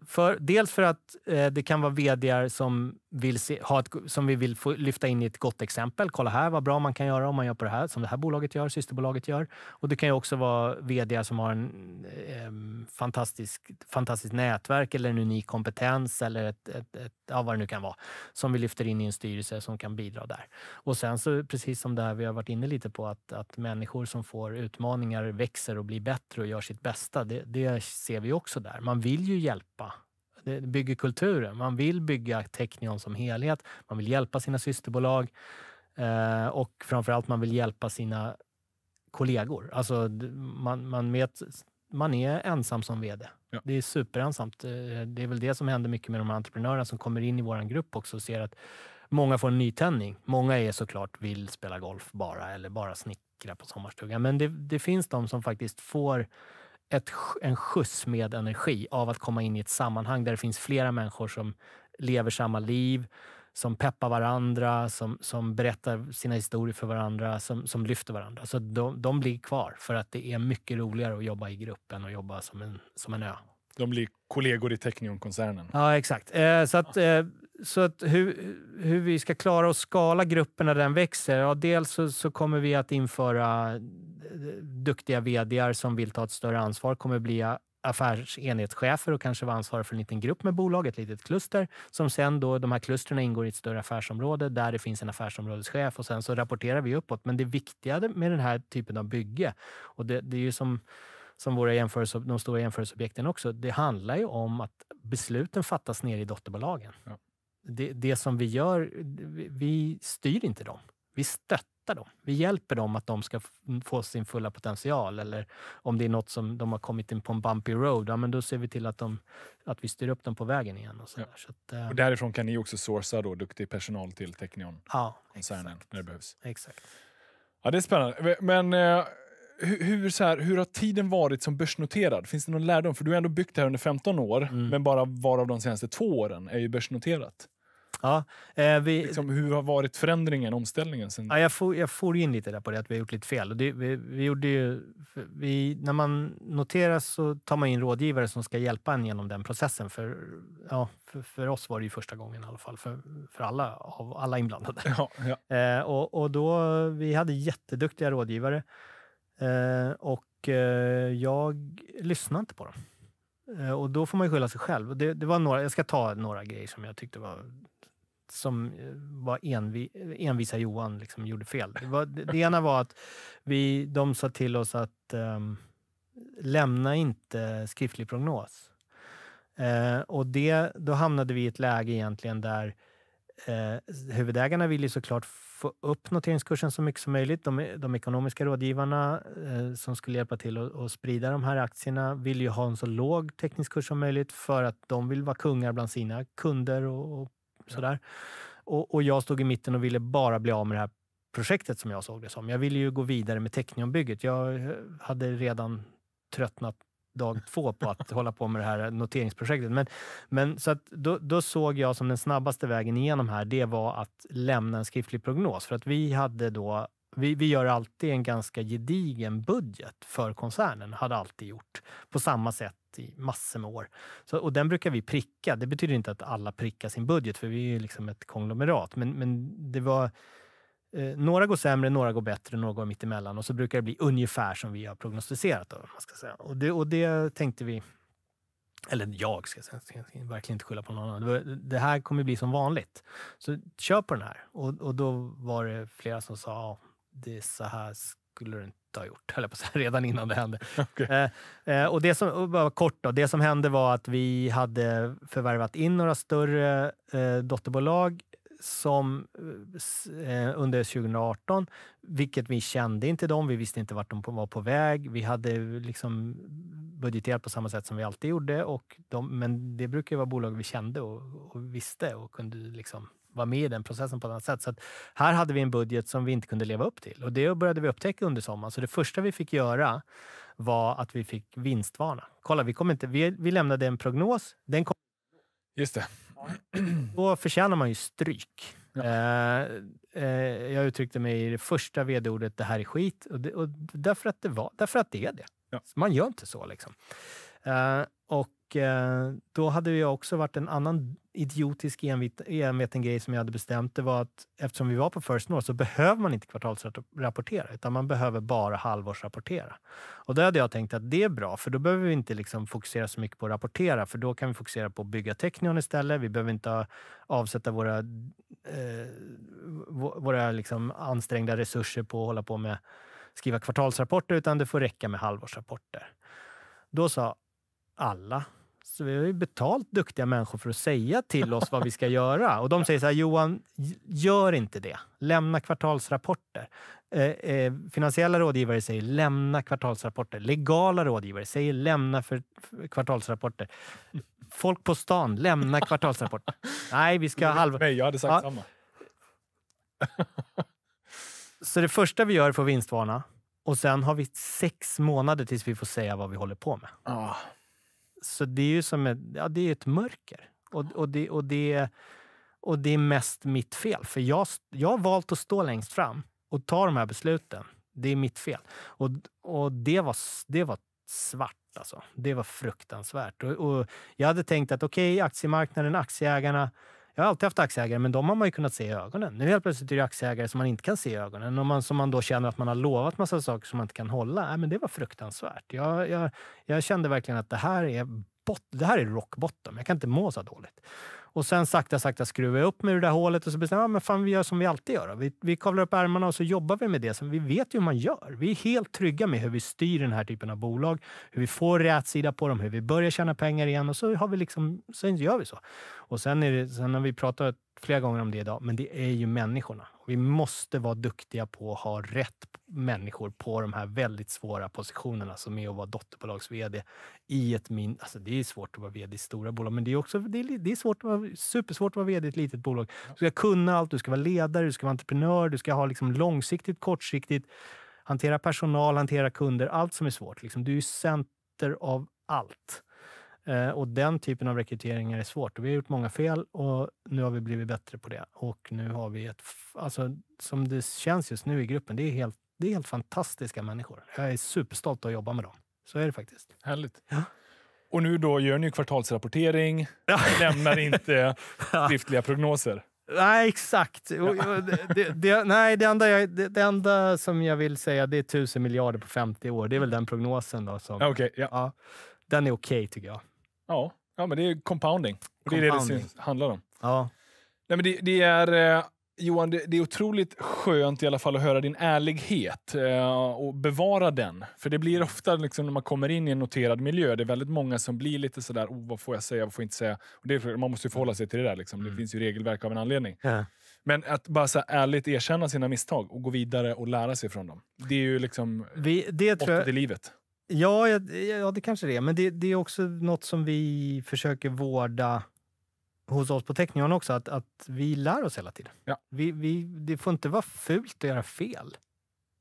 för, dels för att det kan vara vdar som vill se, ha ett, som vi vill lyfta in i ett gott exempel. Kolla här vad bra man kan göra om man gör på det här, som det här bolaget gör, systerbolaget gör. Och det kan ju också vara vd som har en eh, fantastisk, fantastiskt nätverk eller en unik kompetens eller ett, ett, ett, ja, vad det nu kan vara, som vi lyfter in i en styrelse som kan bidra där. Och sen så precis som det här vi har varit inne lite på, att, att människor som får utmaningar växer och blir bättre och gör sitt bästa. Det, det ser vi också där. Man vill ju hjälpa det bygger kulturen. Man vill bygga Technion som helhet. Man vill hjälpa sina systerbolag eh, och framförallt man vill hjälpa sina kollegor. Alltså, man, man, vet, man är ensam som VD. Ja. Det är superensamt. Eh, det är väl det som händer mycket med de här entreprenörerna som kommer in i vår grupp också och ser att många får en nytändning. Många är såklart vill spela golf bara eller bara snickra på sommarstugan. Men det, det finns de som faktiskt får ett, en skjuts med energi av att komma in i ett sammanhang där det finns flera människor som lever samma liv, som peppar varandra, som, som berättar sina historier för varandra, som, som lyfter varandra. Så de, de blir kvar för att det är mycket roligare att jobba i grupp än att jobba som en, som en ö. De blir kollegor i Technion-koncernen. Ja, exakt. Eh, så att, eh, så att hur, hur vi ska klara att skala gruppen när den växer? Ja, dels så, så kommer vi att införa duktiga vdar som vill ta ett större ansvar kommer bli affärsenhetschefer och kanske vara ansvariga för en liten grupp med bolag, ett litet kluster, som sen då, de här klustren ingår i ett större affärsområde där det finns en affärsområdeschef och sen så rapporterar vi uppåt. Men det viktiga med den här typen av bygge, och det, det är ju som som våra jämförelse, de stora jämförelseobjekten också, det handlar ju om att besluten fattas ner i dotterbolagen. Ja. Det, det, som vi gör, vi styr inte dem. Vi stöttar stöttar dem. Vi hjälper dem att de ska få sin fulla potential. Eller om det är något som de har kommit in på en bumpy road, ja, men då ser vi till att, de, att vi styr upp dem på vägen igen. Och, så ja. där. Så att, eh, och därifrån kan ni också sourca då duktig personal till Technion-koncernen ja, när det behövs. Exakt. Ja, det är spännande. Men eh, hur, så här, hur har tiden varit som börsnoterad? Finns det någon lärdom? För du har ändå byggt det här under 15 år, mm. men bara varav de senaste två åren är ju börsnoterat. Ja, eh, vi, liksom, hur har varit förändringen, omställningen? Sen? Ja, jag, for, jag for in lite där på det, att vi har gjort lite fel. Det, vi, vi, gjorde ju, vi, när man noterar så tar man in rådgivare som ska hjälpa en genom den processen. För, ja, för, för oss var det ju första gången i alla fall, för, för alla, av alla inblandade. Ja, ja. Eh, och, och då, vi hade jätteduktiga rådgivare eh, och eh, jag lyssnade inte på dem. Eh, och då får man ju skylla sig själv. Det, det, var några, jag ska ta några grejer som jag tyckte var som eh, var envi, envisa Johan liksom gjorde fel. Det, var, det, ena var att vi, de sa till oss att um, lämna inte skriftlig prognos. Uh, och det, då hamnade vi i ett läge egentligen där eh, huvudägarna ville ju såklart få upp noteringskursen så mycket som möjligt. De, de ekonomiska rådgivarna eh, som skulle hjälpa till att, att sprida de här aktierna vill ju ha en så låg teknisk kurs som möjligt för att de vill vara kungar bland sina kunder och, och Sådär. Och, och jag stod i mitten och ville bara bli av med det här projektet som jag såg det som. Jag ville ju gå vidare med Technionbygget. Jag eh, hade redan tröttnat dag [LAUGHS] två på att hålla på med det här noteringsprojektet. Men, men så att då, då, såg jag som den snabbaste vägen igenom här, det var att lämna en skriftlig prognos. För att vi hade då vi, vi gör alltid en ganska gedigen budget för koncernen, hade alltid gjort på samma sätt i massor med år. Så, och den brukar vi pricka. Det betyder inte att alla prickar sin budget, för vi är ju liksom ett konglomerat. Men, men det var... Eh, några går sämre, några går bättre, några går mittemellan och så brukar det bli ungefär som vi har prognostiserat. Då, man ska säga. Och, det, och det tänkte vi... Eller jag ska säga, jag ska verkligen inte skylla på någon annan. Det, här kommer bli som vanligt. Så kör på den här. Och, och då var det flera som sa, det är så här skulle du inte ha gjort, [LAUGHS] höll jag på att säga, redan innan det hände. [LAUGHS] Okay. Eh, eh, och det som, och bara kort då, det som hände var att vi hade förvärvat in några större eh, dotterbolag som eh, eh under 2018, vilket vi kände inte dem. Vi visste inte vart de var på väg. Vi hade liksom budgeterat på samma sätt som vi alltid gjorde, och de, men det brukar ju vara bolag vi kände och, och visste och kunde liksom vara med i den processen på ett annat sätt. Så här hade vi en budget som vi inte kunde leva upp till och det började vi upptäcka under sommaren. Så det första vi fick göra var att vi fick vinstvarna. Kolla, vi, kom inte, vi, vi lämnade en prognos. Den kom... Just det. [CLEARS THROAT] Då förtjänar man ju stryk. Ja. Eh, eh, jag uttryckte mig i det första vd-ordet, det här är skit. Och, det, och därför, att det var, därför att det är det. Ja. Man gör inte så. liksom. Eh, och och eh, då hade jag också varit en annan idiotisk enveten grej som jag hade bestämt. Det var att eftersom vi var på First North så behöver man inte kvartalsrapportera utan man behöver bara halvårsrapportera. Och då hade jag tänkt att det är bra för då behöver vi inte liksom fokusera så mycket på att rapportera för då kan vi fokusera på att bygga Technion istället. Vi behöver inte avsätta våra, eh, våra liksom ansträngda resurser på att hålla på med skriva kvartalsrapporter utan det får räcka med halvårsrapporter. Då sa alla så vi har ju betalt duktiga människor för att säga till oss vad vi ska göra. Och de säger så här, Johan, gör inte det. Lämna kvartalsrapporter. Eh, eh, finansiella rådgivare säger lämna kvartalsrapporter. Legala rådgivare säger lämna för, för kvartalsrapporter. Folk på stan, lämna kvartalsrapporter. Nej, vi ska [LAUGHS] halva... Nej, jag hade sagt ja. samma. [LAUGHS] så det första vi gör är att få vinstvana. Och sen har vi sex månader tills vi får säga vad vi håller på med. Ah. Så det är ju som ett, ja, det är ett mörker. Och, och, det, och, det, och det är mest mitt fel. För jag, jag har valt att stå längst fram och ta de här besluten. Det är mitt fel. Och, och det, var, det var svart. Alltså. Det var fruktansvärt. Och, och jag hade tänkt att okej, okay, aktiemarknaden, aktieägarna, jag har alltid haft aktieägare, men de har man ju kunnat se i ögonen. Nu helt plötsligt är det aktieägare som man inte kan se i ögonen. Och man, som man då känner att man har lovat massa saker som man inte kan hålla. Nej, men det var fruktansvärt. Jag, jag, jag kände verkligen att det här är, bot, det här är rock bottom. Jag kan inte må så dåligt. Och sen sakta, sakta skruvar jag upp mig ur det där hålet och så bestämmer jag, men fan vi gör som vi alltid gör. Vi, vi kavlar upp ärmarna och så jobbar vi med det. Sen vi vet ju hur man gör. Vi är helt trygga med hur vi styr den här typen av bolag, hur vi får rätsida på dem, hur vi börjar tjäna pengar igen och så har vi liksom, sen gör vi så. Och sen, är det, sen har vi pratar flera gånger om det idag, men det är ju människorna. Vi måste vara duktiga på att ha rätt människor på de här väldigt svåra positionerna som är att vara dotterbolags-vd i ett min... Alltså det är svårt att vara vd i stora bolag, men det är också det är, det är svårt att vara, supersvårt att vara vd i ett litet bolag. Du ska kunna allt, du ska vara ledare, du ska vara entreprenör, du ska ha liksom långsiktigt, kortsiktigt, hantera personal, hantera kunder, allt som är svårt. Liksom, du är center av allt. Eh, och den typen av rekryteringar är svårt. Och vi har gjort många fel och nu har vi blivit bättre på det. Och nu har vi ett... Alltså, som det känns just nu i gruppen, det är helt, det är helt fantastiska människor. Jag är superstolt att jobba med dem. Så är det faktiskt. Härligt. Ja. Och nu då gör ni kvartalsrapportering, ja. lämnar inte [LAUGHS] skriftliga prognoser. Nej, exakt. Ja. Det, det, nej, det, enda jag, det, det, enda som jag vill säga det är tusen miljarder på 50 år. Det är väl den prognosen. Då som, okay, ja. Ja, den är okej, okay, tycker jag. Ja, ja men det är compounding. Och compounding. Det är det det handlar om. Ja. Nej, men det, det är... Eh, Johan, det, det, är otroligt skönt i alla fall att höra din ärlighet eh, och bevara den. För det blir ofta liksom, när man kommer in i en noterad miljö, det är väldigt många som blir lite sådär, oh, vad får jag säga, vad får jag inte säga? Och det, man måste ju förhålla sig till det där, liksom. mm. det finns ju regelverk av en anledning. Ja. Men att bara så ärligt erkänna sina misstag och gå vidare och lära sig från dem. Det är ju liksom Vi, det tror jag, livet. Ja, ja, ja, det kanske det är. Men det, det, är också något som vi försöker vårda hos oss på Technion också, att, att vi lär oss hela tiden. Ja. Vi, vi, det får inte vara fult att göra fel.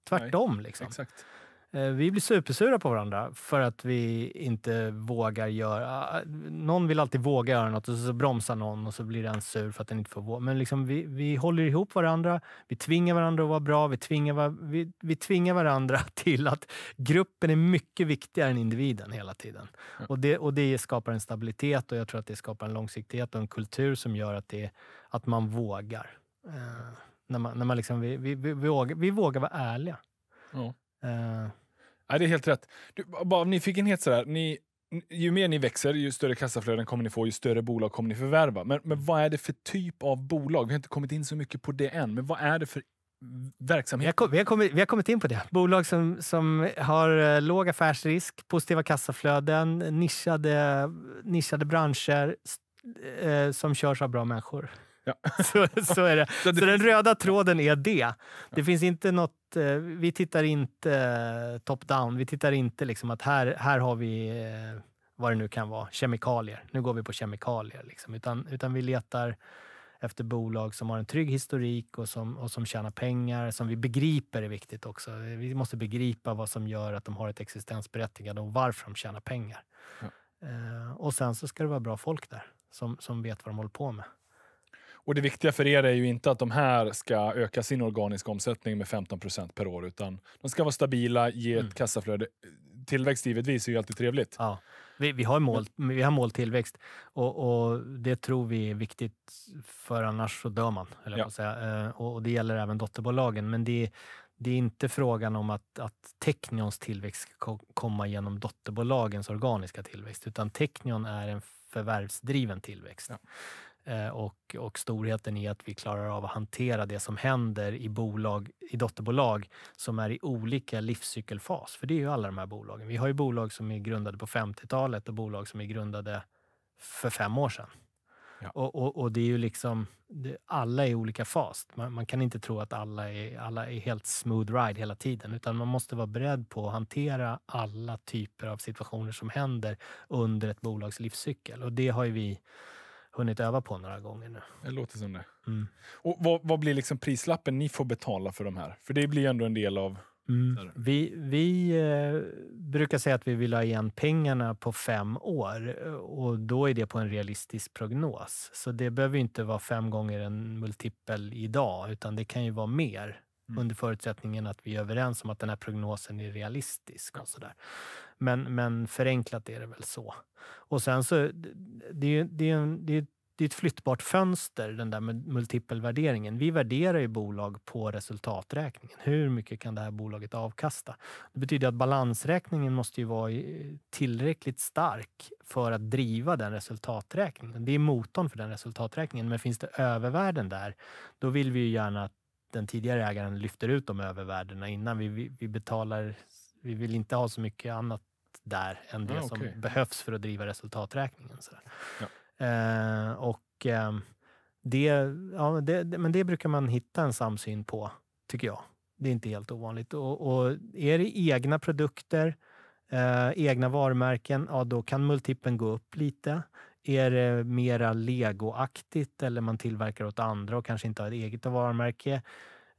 Tvärtom. Nej, liksom. Exakt. Eh, vi blir supersura på varandra för att vi inte vågar göra... Någon vill alltid våga göra något och så bromsar någon och så blir den sur för att den inte får våga. Men liksom vi, vi håller ihop varandra. Vi tvingar varandra att vara bra. Vi tvingar, vi, vi tvingar varandra [LAUGHS] till att gruppen är mycket viktigare än individen hela tiden. Ja. Och, det, och det skapar en stabilitet och jag tror att det skapar en långsiktighet och en kultur som gör att, det, att man vågar. vi, vågar, vara ärliga. Ja. Uh. Eh, ja, det är helt rätt. Du, bara av nyfikenhet, sådär, ni, ju mer ni växer, ju större kassaflöden kommer ni få, ju större bolag kommer ni förvärva. Men, men vad är det för typ av bolag? Vi har inte kommit in så mycket på det än, men vad är det för verksamhet? Vi har, kom, vi har, kommit, vi har kommit, in på det. Bolag som, som har eh, låg affärsrisk, positiva kassaflöden, nischade, nischade branscher eh, som körs av bra människor. Ja. [LAUGHS] Så, så är det. Så, det så den röda tråden är det. Det ja. finns inte något... Eh, vi tittar inte eh, top-down. Vi tittar inte liksom att här, här har vi eh, vad det nu kan vara, kemikalier. Nu går vi på kemikalier. Liksom. Utan, utan vi letar efter bolag som har en trygg historik och som, och som tjänar pengar, som vi begriper är viktigt också. Vi måste begripa vad som gör att de har ett existensberättigande och varför de tjänar pengar. Ja. Uh, och sen så ska det vara bra folk där som, som vet vad de håller på med. Och det viktiga för er är ju inte att de här ska öka sin organiska omsättning med 15 per år, utan de ska vara stabila, ge ett mm. kassaflöde. Tillväxt givetvis är ju alltid trevligt. Ja. Vi, vi, har mål, vi har måltillväxt och, och, det tror vi är viktigt, för annars så dör man. Eller ja. säga. Eh, och, och, det gäller även dotterbolagen. Men det, det är inte frågan om att, att Technions tillväxt ska komma genom dotterbolagens organiska tillväxt, utan Technion är en förvärvsdriven tillväxt. Ja. Eh, och, och storheten i att vi klarar av att hantera det som händer i, bolag, i dotterbolag som är i olika livscykelfas. För det är ju alla de här bolagen. Vi har ju bolag som är grundade på 50-talet och bolag som är grundade för fem år sedan. Ja. Och, och, och, det är ju liksom, det, alla är i olika fas. Man, man, kan inte tro att alla är, alla är helt smooth ride hela tiden, utan man måste vara beredd på att hantera alla typer av situationer som händer under ett bolags livscykel. Och det har ju vi hunnit öva på några gånger nu. Det låter som det. Mm. Och vad, vad, blir liksom prislappen ni får betala för de här? För det blir ju ändå en del av... Mm. Vi, vi eh, brukar säga att vi vill ha igen pengarna på fem år eh, och då är det på en realistisk prognos. Så det behöver inte vara fem gånger en multipel idag, utan det kan ju vara mer Mm. under förutsättningen att vi är överens om att den här prognosen är realistisk. och sådär. Men, men förenklat är det väl så. Och sen så, det är ju det det det är ett flyttbart fönster, den där multipelvärderingen. Vi värderar ju bolag på resultaträkningen. Hur mycket kan det här bolaget avkasta? Det betyder att balansräkningen måste ju vara tillräckligt stark för att driva den resultaträkningen. Det är motorn för den resultaträkningen. Men finns det övervärden där, då vill vi ju gärna att den tidigare ägaren lyfter ut de övervärdena innan vi, vi, vi betalar. Vi vill inte ha så mycket annat där än det ah, okay. som behövs för att driva resultaträkningen. Sådär. Ja. Eh, och eh, det, ja, det, men det brukar man hitta en samsyn på, tycker jag. Det är inte helt ovanligt. Och, och är det egna produkter, eh, egna varumärken, ja då kan multipeln gå upp lite. Är det mera legoaktigt eller man tillverkar åt andra och kanske inte har ett eget varumärke,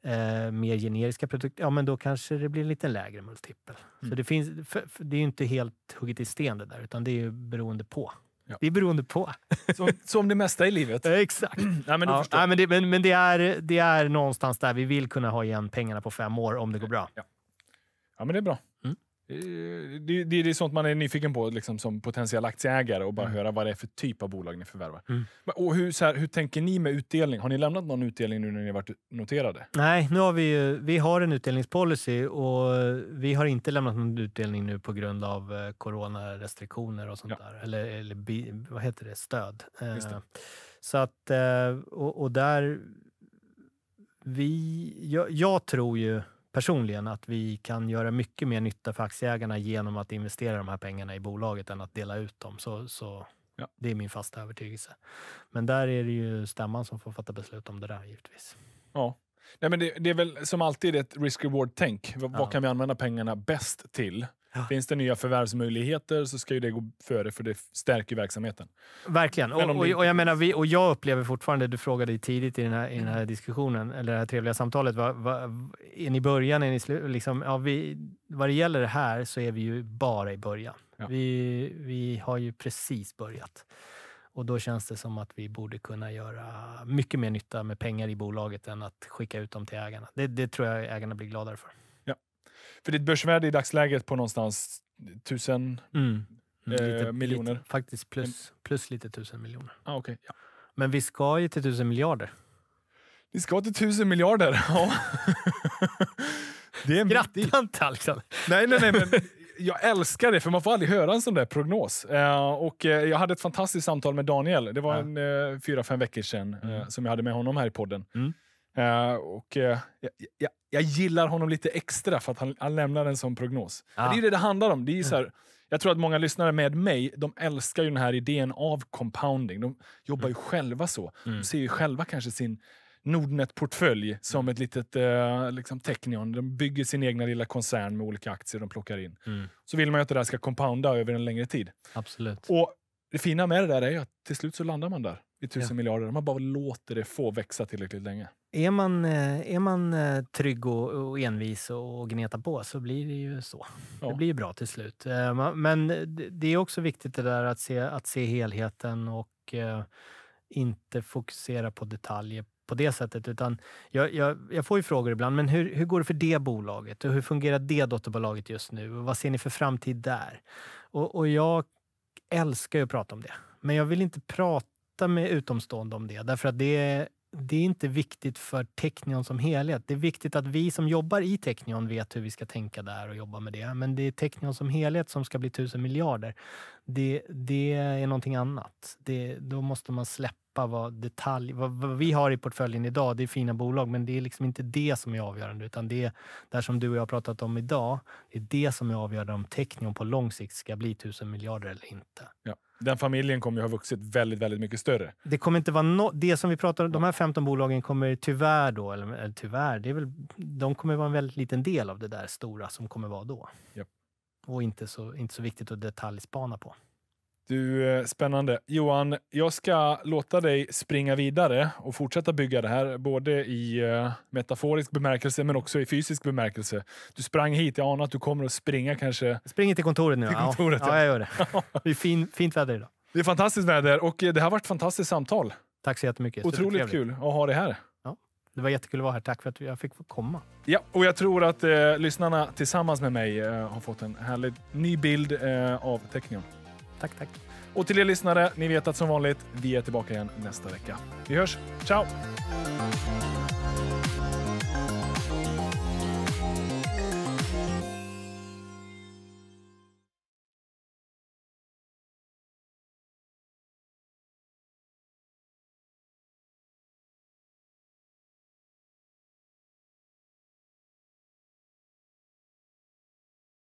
eh, mer generiska produkter, ja men då kanske det blir en lite lägre multipel. Mm. Så det, finns, för, för det är ju inte helt hugget i sten det där, utan det är ju beroende på. Ja. Det är beroende på. Som, som det mesta i livet. [LAUGHS] Exakt. [CLEARS THROAT] ja, men, ja, nej, men, det, men, men det, är, det är någonstans där vi vill kunna ha igen pengarna på fem år om det går bra. Ja, ja men det är bra. Mm. Eh, det, det, är sånt man är nyfiken på liksom, som potentiell aktieägare och bara mm. höra vad det är för typ av bolag ni förvärvar. Mm. och hur, så här, hur tänker ni med utdelning? Har ni lämnat någon utdelning nu när ni varit noterade? Nej, nu har vi, vi har en utdelningspolicy och vi har inte lämnat någon utdelning nu på grund av eh, coronarestriktioner och sånt ja. där. Eller, eller vad heter det? Stöd. Eh, det. Så att, och, och där... Vi, jag, jag tror ju personligen att vi kan göra mycket mer nytta för aktieägarna genom att investera de här pengarna i bolaget än att dela ut dem. Så, så ja. Det är min fasta övertygelse. Men där är det ju stämman som får fatta beslut om det där givetvis. Ja. Nej, men det, det är väl som alltid ett risk-reward-tänk. ja. Vad kan vi använda pengarna bäst till? Ja. Finns det nya förvärvsmöjligheter så ska ju det gå före, för det stärker verksamheten. Verkligen. Och, och, och, jag menar, vi, och jag upplever fortfarande, du frågade tidigt i den här, i den här diskussionen, eller det här trevliga samtalet, va, va, är ni i början, är ni slut? Liksom, ja, vi, vad det gäller det här så är vi ju bara i början. Ja. Vi, vi har ju precis börjat. Och då känns det som att vi borde kunna göra mycket mer nytta med pengar i bolaget än att skicka ut dem till ägarna. Det, det tror jag ägarna blir gladare för. För ditt börsvärde i dagsläget på någonstans tusen mm. Eh, mm. Eh, lite, miljoner? Lite, faktiskt plus, plus lite tusen miljoner. Ah, okay. Ja. Men vi ska ju till tusen miljarder. Vi ska till tusen miljarder, [LAUGHS] ja. det är en Gratta inte Alexander! Nej, nej, nej, men jag älskar det, för man får aldrig höra en sån där prognos. Eh, och eh, jag hade ett fantastiskt samtal med Daniel. Det var ja. en, eh, fyra, fem veckor sedan eh, mm. som jag hade med honom här i podden. Mm. Eh, och, uh, jag, jag, gillar honom lite extra för att han, han lämnar en sån prognos. Ah. Det är det det handlar om. Det är mm. så här, jag tror att många lyssnare med mig de älskar ju den här idén av compounding. De jobbar mm. ju själva så. De mm. ser ju själva kanske sin Nordnet-portfölj som mm. ett litet eh, liksom Technion. De bygger sin egna lilla koncern med olika aktier de plockar in. Mm. Så vill man ju att det där ska compounda över en längre tid. Absolut. Och Det fina med det där är att till slut så landar man där i tusen ja. miljarder. Man bara låter det få växa tillräckligt länge. Är man, eh, är man eh, trygg och, och envis och gnetar på så blir det ju så. Ja. Det blir ju bra till slut. Eh, men det är också viktigt det där att se, att se helheten och inte fokusera på detaljer på det sättet. Utan jag, jag, jag, får ju frågor ibland, men hur, hur går det för det bolaget? hur fungerar det dotterbolaget just nu? vad ser ni för framtid där? Och, och jag älskar ju att prata om det, men jag vill inte prata prata med utomstående om det. Därför att det, det är inte viktigt för Technion som helhet. Det är viktigt att vi som jobbar i Technion vet hur vi ska tänka där och jobba med det. Men det är Technion som helhet som ska bli tusen miljarder. Det, det är någonting annat. Det, då måste man släppa vad detalj... Vad, vad, vi har i portföljen idag, det är fina bolag, men det är liksom inte det som är avgörande, utan det där som du och jag har pratat om idag, det är det som är avgörande om Technion på lång sikt ska bli tusen miljarder eller inte. Ja den familjen kommer ju ha vuxit väldigt, väldigt mycket större. Det kommer inte vara no det som vi pratar om, de här 15 bolagen kommer tyvärr då, eller, eller tyvärr, det är väl, de kommer vara en väldigt liten del av det där stora som kommer vara då. Yep. Och inte så, inte så viktigt att detaljspana på. Du, eh, spännande. Johan, jag ska låta dig springa vidare och fortsätta bygga det här, både i eh, metaforisk bemärkelse men också i fysisk bemärkelse. Du sprang hit, jag anar att du kommer att springa kanske... springer till kontoret nu. Till kontoret, ja. ja. jag gör det. [LAUGHS] Det är fin, fint väder idag. Det är fantastiskt väder och eh, det har varit ett fantastiskt samtal. Tack så jättemycket. Otroligt kul att ha dig här. det var jättekul att vara här. Tack för att jag fick komma. Ja, och jag tror att eh, lyssnarna tillsammans med mig eh, har fått en härlig ny bild eh, av Technion. Tack, tack. Och till er lyssnare, ni vet att som vanligt, vi är tillbaka igen nästa vecka. Vi hörs. Ciao!